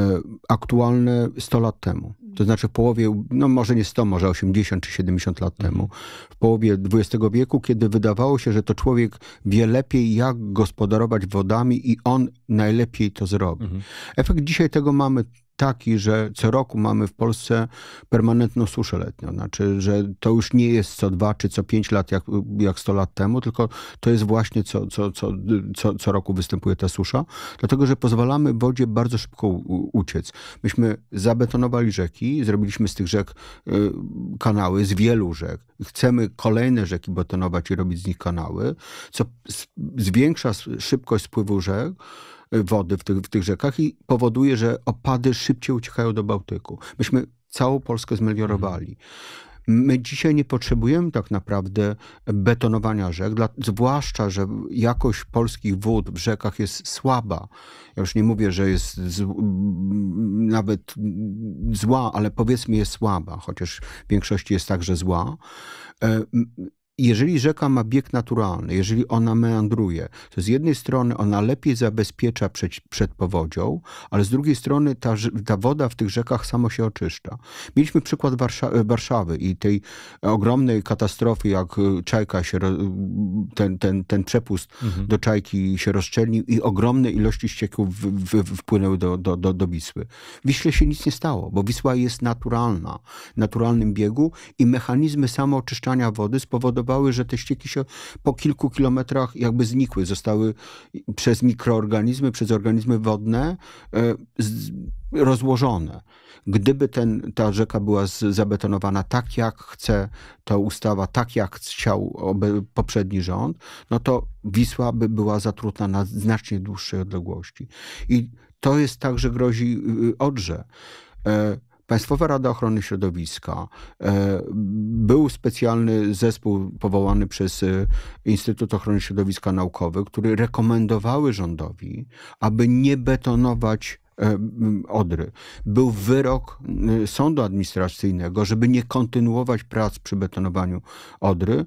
aktualne 100 lat temu. To znaczy w połowie, no może nie 100, może 80 czy 70 lat mhm. temu, w połowie XX wieku, kiedy wydawało się, że to człowiek wie lepiej, jak gospodarować wodami i on najlepiej to zrobi. Mhm. Efekt dzisiaj tego mamy taki, że co roku mamy w Polsce permanentną suszę letnią. Znaczy, że to już nie jest co dwa czy co pięć lat, jak, jak sto lat temu, tylko to jest właśnie co, co, co, co, co roku występuje ta susza, dlatego że pozwalamy wodzie bardzo szybko uciec. Myśmy zabetonowali rzeki, zrobiliśmy z tych rzek y, kanały, z wielu rzek. Chcemy kolejne rzeki betonować i robić z nich kanały, co zwiększa szybkość spływu rzek, wody w tych, w tych rzekach i powoduje, że opady szybciej uciekają do Bałtyku. Myśmy całą Polskę zmeliorowali. Mhm. My dzisiaj nie potrzebujemy tak naprawdę betonowania rzek, dla, zwłaszcza, że jakość polskich wód w rzekach jest słaba. Ja już nie mówię, że jest z, nawet zła, ale powiedzmy jest słaba, chociaż w większości jest także zła. E, jeżeli rzeka ma bieg naturalny, jeżeli ona meandruje, to z jednej strony ona lepiej zabezpiecza przed, przed powodzią, ale z drugiej strony ta, ta, woda w tych rzekach samo się oczyszcza. Mieliśmy przykład Warsza e, Warszawy i tej ogromnej katastrofy, jak e, czajka się, ten, ten, ten przepust mhm. do czajki się rozszczelnił i ogromne ilości ścieków w, w, wpłynęły do, do, do, do Wisły. W Wiśle się nic nie stało, bo Wisła jest naturalna, w naturalnym biegu i mechanizmy samooczyszczania wody spowodowały, że te ścieki się po kilku kilometrach jakby znikły. Zostały przez mikroorganizmy, przez organizmy wodne e, rozłożone. Gdyby ten, ta rzeka była z, zabetonowana tak, jak chce ta ustawa, tak jak chciał oby, poprzedni rząd, no to Wisła by była zatrutna na znacznie dłuższej odległości. I to jest tak, że grozi y, Odrze. E, Państwowa Rada Ochrony Środowiska, e, był specjalny zespół powołany przez e, Instytut Ochrony Środowiska Naukowy, który rekomendowały rządowi, aby nie betonować e, Odry. Był wyrok sądu administracyjnego, żeby nie kontynuować prac przy betonowaniu Odry.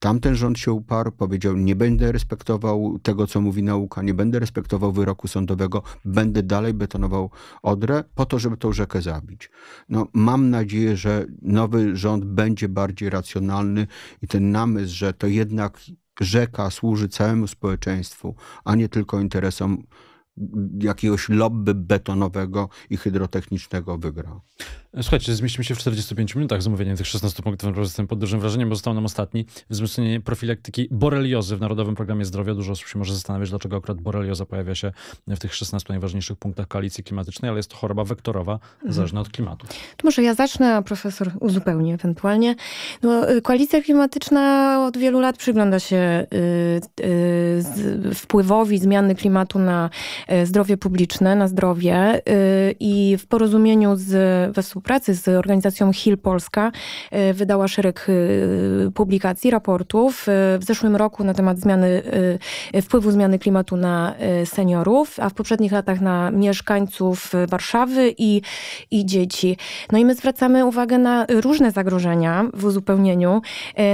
Tamten rząd się uparł, powiedział: Nie będę respektował tego, co mówi nauka, nie będę respektował wyroku sądowego, będę dalej betonował Odrę po to, żeby tą rzekę zabić. No, mam nadzieję, że nowy rząd będzie bardziej racjonalny i ten namysł, że to jednak rzeka służy całemu społeczeństwu, a nie tylko interesom jakiegoś lobby betonowego i hydrotechnicznego wygra. Słuchajcie, zmieścimy się w 45 minutach zamówienia tych 16 punktów Jestem Pod dużym wrażeniem, bo został nam ostatni wzmocnienie profilaktyki boreliozy w Narodowym Programie Zdrowia. Dużo osób się może zastanawiać, dlaczego akurat borelioza pojawia się w tych 16 najważniejszych punktach koalicji klimatycznej, ale jest to choroba wektorowa, mhm. zależna od klimatu. To może ja zacznę, a profesor uzupełni ewentualnie. No, y, koalicja klimatyczna od wielu lat przygląda się y, y, wpływowi zmiany klimatu na zdrowie publiczne, na zdrowie i w porozumieniu z Wesło współpracy z organizacją Hill Polska e, wydała szereg e, publikacji, raportów e, w zeszłym roku na temat zmiany, wpływu zmiany klimatu na seniorów, a w poprzednich latach na mieszkańców Warszawy i, i dzieci. No i my zwracamy uwagę na różne zagrożenia w uzupełnieniu,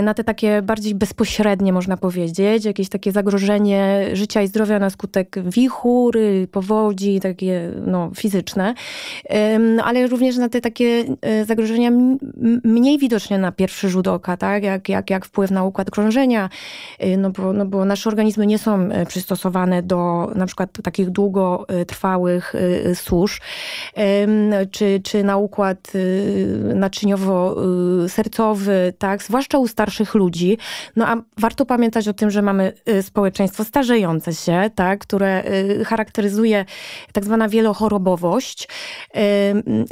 na te takie bardziej bezpośrednie, można powiedzieć, jakieś takie zagrożenie życia i zdrowia na skutek wichury, powodzi, takie no, fizyczne, ale również na te takie takie e, zagrożenia mniej widoczne na pierwszy rzut oka, tak? jak, jak, jak wpływ na układ krążenia, e, no bo, no bo nasze organizmy nie są e, przystosowane do na przykład takich długotrwałych susz, czy, czy na układ naczyniowo-sercowy, tak? zwłaszcza u starszych ludzi. No a warto pamiętać o tym, że mamy społeczeństwo starzejące się, tak? które charakteryzuje tak zwana wielochorobowość,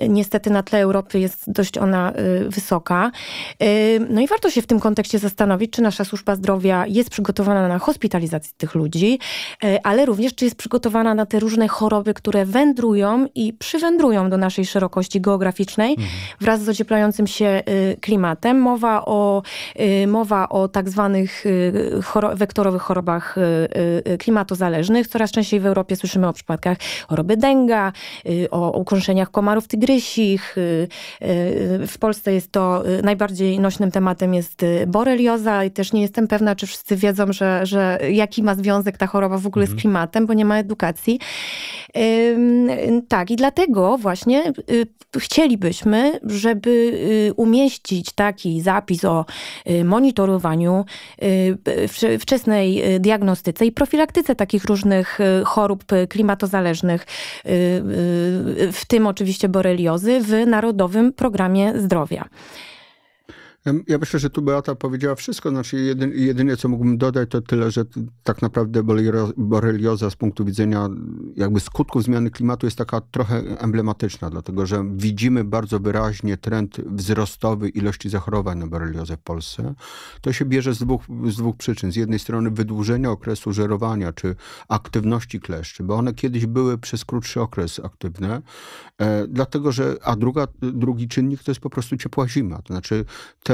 niestety na tle tle Europy jest dość ona y, wysoka. Y, no i warto się w tym kontekście zastanowić, czy nasza służba zdrowia jest przygotowana na hospitalizację tych ludzi, y, ale również czy jest przygotowana na te różne choroby, które wędrują i przywędrują do naszej szerokości geograficznej mhm. wraz z ocieplającym się klimatem. Mowa o, mowa o tak zwanych choro wektorowych chorobach klimatozależnych. Coraz częściej w Europie słyszymy o przypadkach choroby denga, o ukąszeniach komarów tygrysich, Y, y, w Polsce jest to y, najbardziej nośnym tematem jest borelioza i też nie jestem pewna, czy wszyscy wiedzą, że, że jaki ma związek ta choroba w ogóle mhm. z klimatem, bo nie ma edukacji. Tak, i dlatego właśnie chcielibyśmy, żeby umieścić taki zapis o monitorowaniu, wczesnej diagnostyce i profilaktyce takich różnych chorób klimatozależnych, w tym oczywiście boreliozy, w Narodowym Programie Zdrowia. Ja myślę, że tu Beata powiedziała wszystko. Znaczy jedynie, co mógłbym dodać to tyle, że tak naprawdę borelioza z punktu widzenia jakby skutków zmiany klimatu jest taka trochę emblematyczna, dlatego że widzimy bardzo wyraźnie trend wzrostowy ilości zachorowań na boreliozę w Polsce. To się bierze z dwóch, z dwóch przyczyn. Z jednej strony wydłużenia okresu żerowania czy aktywności kleszczy, bo one kiedyś były przez krótszy okres aktywne, e, dlatego że, a druga, drugi czynnik to jest po prostu ciepła zima. To znaczy te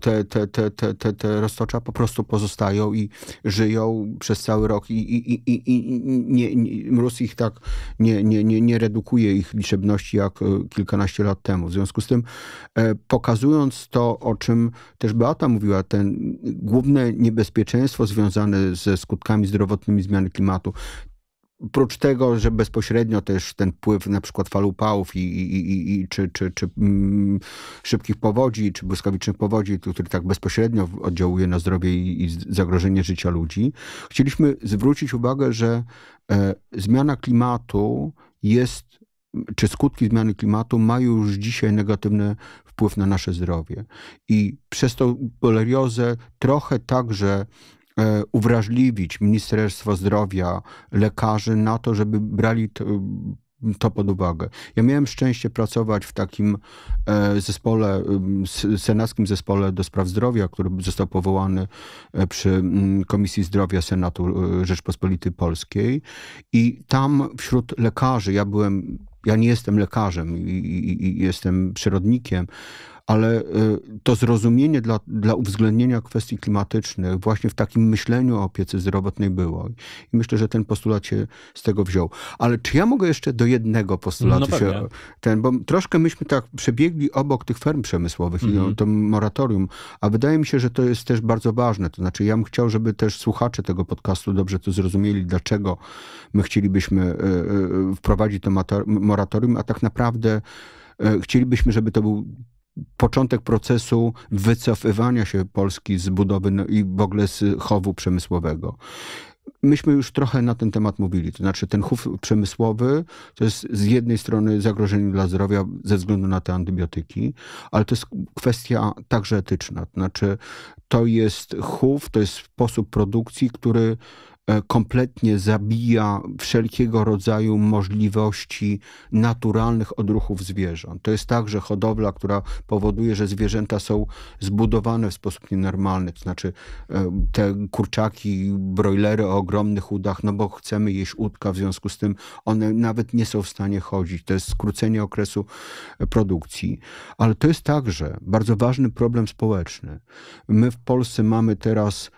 te, te, te, te, te, te, te roztocza po prostu pozostają i żyją przez cały rok i, i, i, i nie, nie, mróz ich tak nie, nie, nie, nie redukuje ich liczebności jak e, kilkanaście lat temu. W związku z tym e, pokazując to, o czym też Beata mówiła, ten główne niebezpieczeństwo związane ze skutkami zdrowotnymi zmiany klimatu, Prócz tego, że bezpośrednio też ten wpływ na przykład fal upałów i, i, i, i czy, czy, czy mm, szybkich powodzi, czy błyskawicznych powodzi, który tak bezpośrednio oddziałuje na zdrowie i, i zagrożenie życia ludzi, chcieliśmy zwrócić uwagę, że e, zmiana klimatu jest czy skutki zmiany klimatu mają już dzisiaj negatywny wpływ na nasze zdrowie. I przez tą poleriozę trochę także E, uwrażliwić Ministerstwo Zdrowia, lekarzy na to, żeby brali to, to pod uwagę. Ja miałem szczęście pracować w takim e, zespole, senackim zespole do spraw zdrowia, który został powołany e, przy Komisji Zdrowia Senatu Rzeczpospolitej Polskiej i tam wśród lekarzy, ja byłem ja nie jestem lekarzem i, i, i, jestem przyrodnikiem, ale y, to zrozumienie dla, dla uwzględnienia kwestii klimatycznych właśnie w takim myśleniu o opiece zdrowotnej było. I myślę, że ten postulat się z tego wziął. Ale czy ja mogę jeszcze do jednego postulatu no się... Ten, bo troszkę myśmy tak przebiegli obok tych ferm przemysłowych mm -hmm. i mhm. to moratorium, a wydaje mi się, że to jest też bardzo ważne. To znaczy ja bym chciał, żeby też słuchacze tego podcastu dobrze to zrozumieli, dlaczego my chcielibyśmy y, y, wprowadzić to moratorium, a tak naprawdę chcielibyśmy, żeby to był początek procesu wycofywania się Polski z budowy no i w ogóle z chowu przemysłowego. Myśmy już trochę na ten temat mówili. To znaczy, ten chów przemysłowy to jest z jednej strony zagrożenie dla zdrowia ze względu na te antybiotyki, ale to jest kwestia także etyczna. To znaczy, to jest chów, to jest sposób produkcji, który E, kompletnie zabija wszelkiego rodzaju możliwości naturalnych odruchów zwierząt. To jest także hodowla, która powoduje, że zwierzęta są zbudowane w sposób nienormalny, to znaczy e, te kurczaki, brojlery o ogromnych udach, no bo chcemy jeść udka, w związku z tym one nawet nie są w stanie chodzić. To jest skrócenie okresu e, produkcji. Ale to jest także bardzo ważny problem społeczny. My w Polsce mamy teraz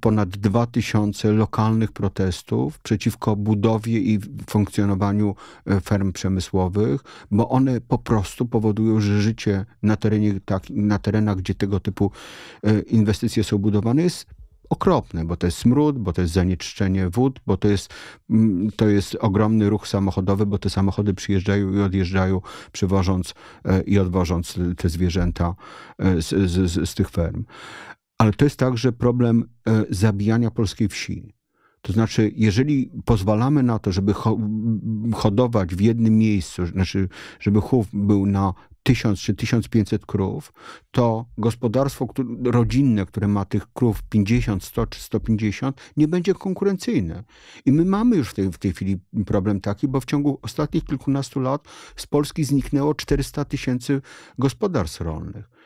ponad 2000 lokalnych protestów przeciwko budowie i funkcjonowaniu e, ferm przemysłowych, bo one po prostu powodują, że życie na, terenie, tak, na terenach, gdzie tego typu e, inwestycje są budowane, jest okropne, bo to jest smród, bo to jest zanieczyszczenie wód, bo to jest, mm, to jest ogromny ruch samochodowy, bo te samochody przyjeżdżają i odjeżdżają, przywożąc e, i odwożąc te zwierzęta z, z, z tych ferm. Ale to jest także problem e, zabijania polskiej wsi. To znaczy, jeżeli pozwalamy na to, żeby hodować w jednym miejscu, znaczy, żeby chów był na 1000 czy 1500 krów, to gospodarstwo rodzinne, które ma tych krów 50, 100 czy 150, nie będzie konkurencyjne. I my mamy już w tej, w tej chwili problem taki, bo w ciągu ostatnich kilkunastu lat z Polski zniknęło 400 tysięcy gospodarstw rolnych.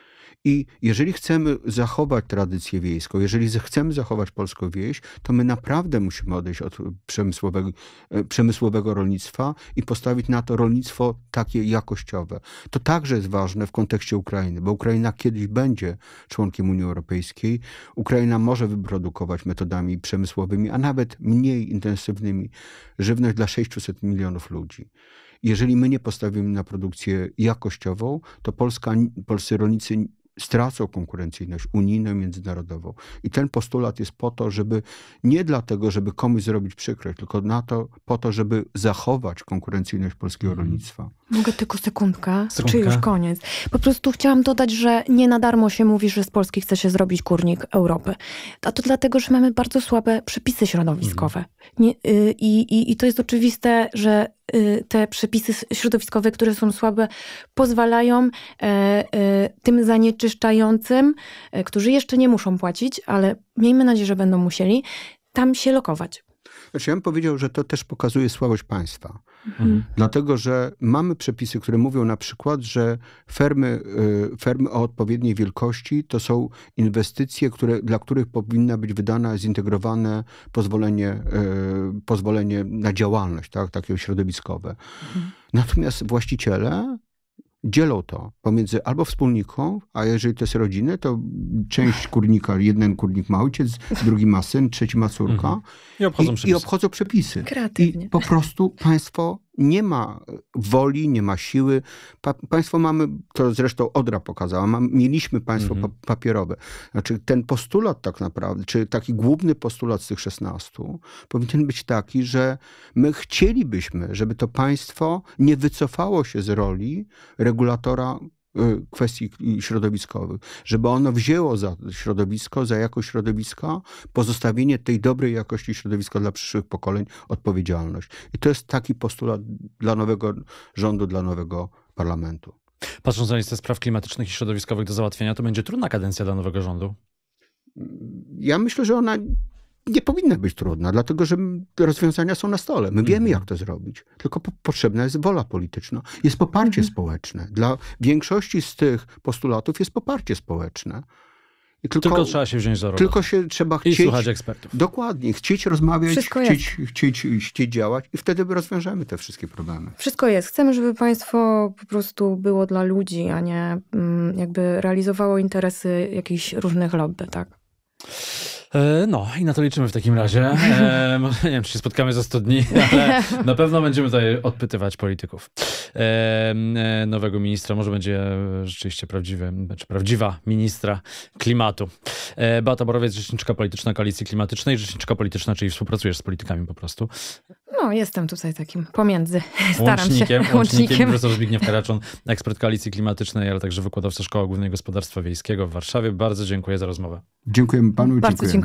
I jeżeli chcemy zachować tradycję wiejską, jeżeli chcemy zachować polską wieś, to my naprawdę musimy odejść od przemysłowego, e, przemysłowego rolnictwa i postawić na to rolnictwo takie jakościowe. To także jest ważne w kontekście Ukrainy, bo Ukraina kiedyś będzie członkiem Unii Europejskiej. Ukraina może wyprodukować metodami przemysłowymi, a nawet mniej intensywnymi, żywność dla 600 milionów ludzi jeżeli my nie postawimy na produkcję jakościową, to Polska, polscy rolnicy stracą konkurencyjność unijną i międzynarodową. I ten postulat jest po to, żeby nie dlatego, żeby komuś zrobić przykrość, tylko na to, po to, żeby zachować konkurencyjność polskiego mhm. rolnictwa. Mogę tylko sekundkę, sekundkę, czy już koniec. Po prostu chciałam dodać, że nie na darmo się mówi, że z Polski chce się zrobić górnik Europy. A to dlatego, że mamy bardzo słabe przepisy środowiskowe. Mhm. Nie, y, i, I to jest oczywiste, że Y, te przepisy środowiskowe, które są słabe, pozwalają e, e, tym zanieczyszczającym, e, którzy jeszcze nie muszą płacić, ale miejmy nadzieję, że będą musieli, tam się lokować. Znaczy ja bym powiedział, że to też pokazuje słabość państwa. Mhm. Dlatego, że mamy przepisy, które mówią na przykład, że fermy, y, fermy o odpowiedniej wielkości to są inwestycje, które, dla których powinna być wydane zintegrowane pozwolenie, y, pozwolenie na działalność, tak, takie środowiskowe. Mhm. Natomiast właściciele dzielą to pomiędzy albo wspólniką, a jeżeli to jest rodzinę, to część kurnika, jeden kurnik ma ojciec, drugi ma syn, trzeci ma córka. Mhm. I, obchodzą I, I obchodzą przepisy. Kreatywnie. I po prostu państwo nie ma woli, nie ma siły. Pa państwo mamy, to zresztą Odra pokazała, mieliśmy państwo mhm. pa papierowe. Znaczy ten postulat tak naprawdę, czy taki główny postulat z tych 16 powinien być taki, że my chcielibyśmy, żeby to państwo nie wycofało się z roli regulatora E, kwestii środowiskowych, żeby ono wzięło za środowisko, za jakość środowiska, pozostawienie tej dobrej jakości środowiska dla przyszłych pokoleń odpowiedzialność. I to jest taki postulat dla nowego rządu, dla nowego parlamentu. Patrząc na listę spraw klimatycznych i środowiskowych do załatwienia, to będzie trudna kadencja dla nowego rządu. Ja myślę, że ona nie powinna być trudna, dlatego że rozwiązania są na stole. My wiemy, mhm. jak to zrobić, tylko po potrzebna jest wola polityczna, jest poparcie mhm. społeczne. Dla większości z tych postulatów jest poparcie społeczne. Tylko, tylko, trzeba się wziąć za robotę. Tylko się trzeba chcieć. I słuchać ekspertów. Dokładnie. Chcieć rozmawiać, chcieć, chcieć, chcieć działać i wtedy rozwiążemy te wszystkie problemy. Wszystko jest. Chcemy, żeby państwo po prostu było dla ludzi, a nie mm, jakby realizowało interesy jakichś różnych lobby, tak? E, no i na to liczymy w takim razie. E, nie wiem, czy się spotkamy za 100 dni, ale na pewno będziemy tutaj odpytywać polityków. E, e nowego ministra, może będzie rzeczywiście prawdziwy, czy znaczy prawdziwa ministra klimatu. E, Beata Borowiec, rzeczniczka polityczna Koalicji Klimatycznej, rzeczniczka polityczna, czyli współpracujesz z politykami po prostu. No, jestem tutaj takim pomiędzy. Staram łącznikiem, się. Łącznikiem, łącznikiem. Profesor Zbigniew Karaczon, ekspert Koalicji Klimatycznej, ale także wykładowca Szkoły Głównej Gospodarstwa Wiejskiego w Warszawie. Bardzo dziękuję za rozmowę. Dziękujemy panu. Bardzo dziękuję.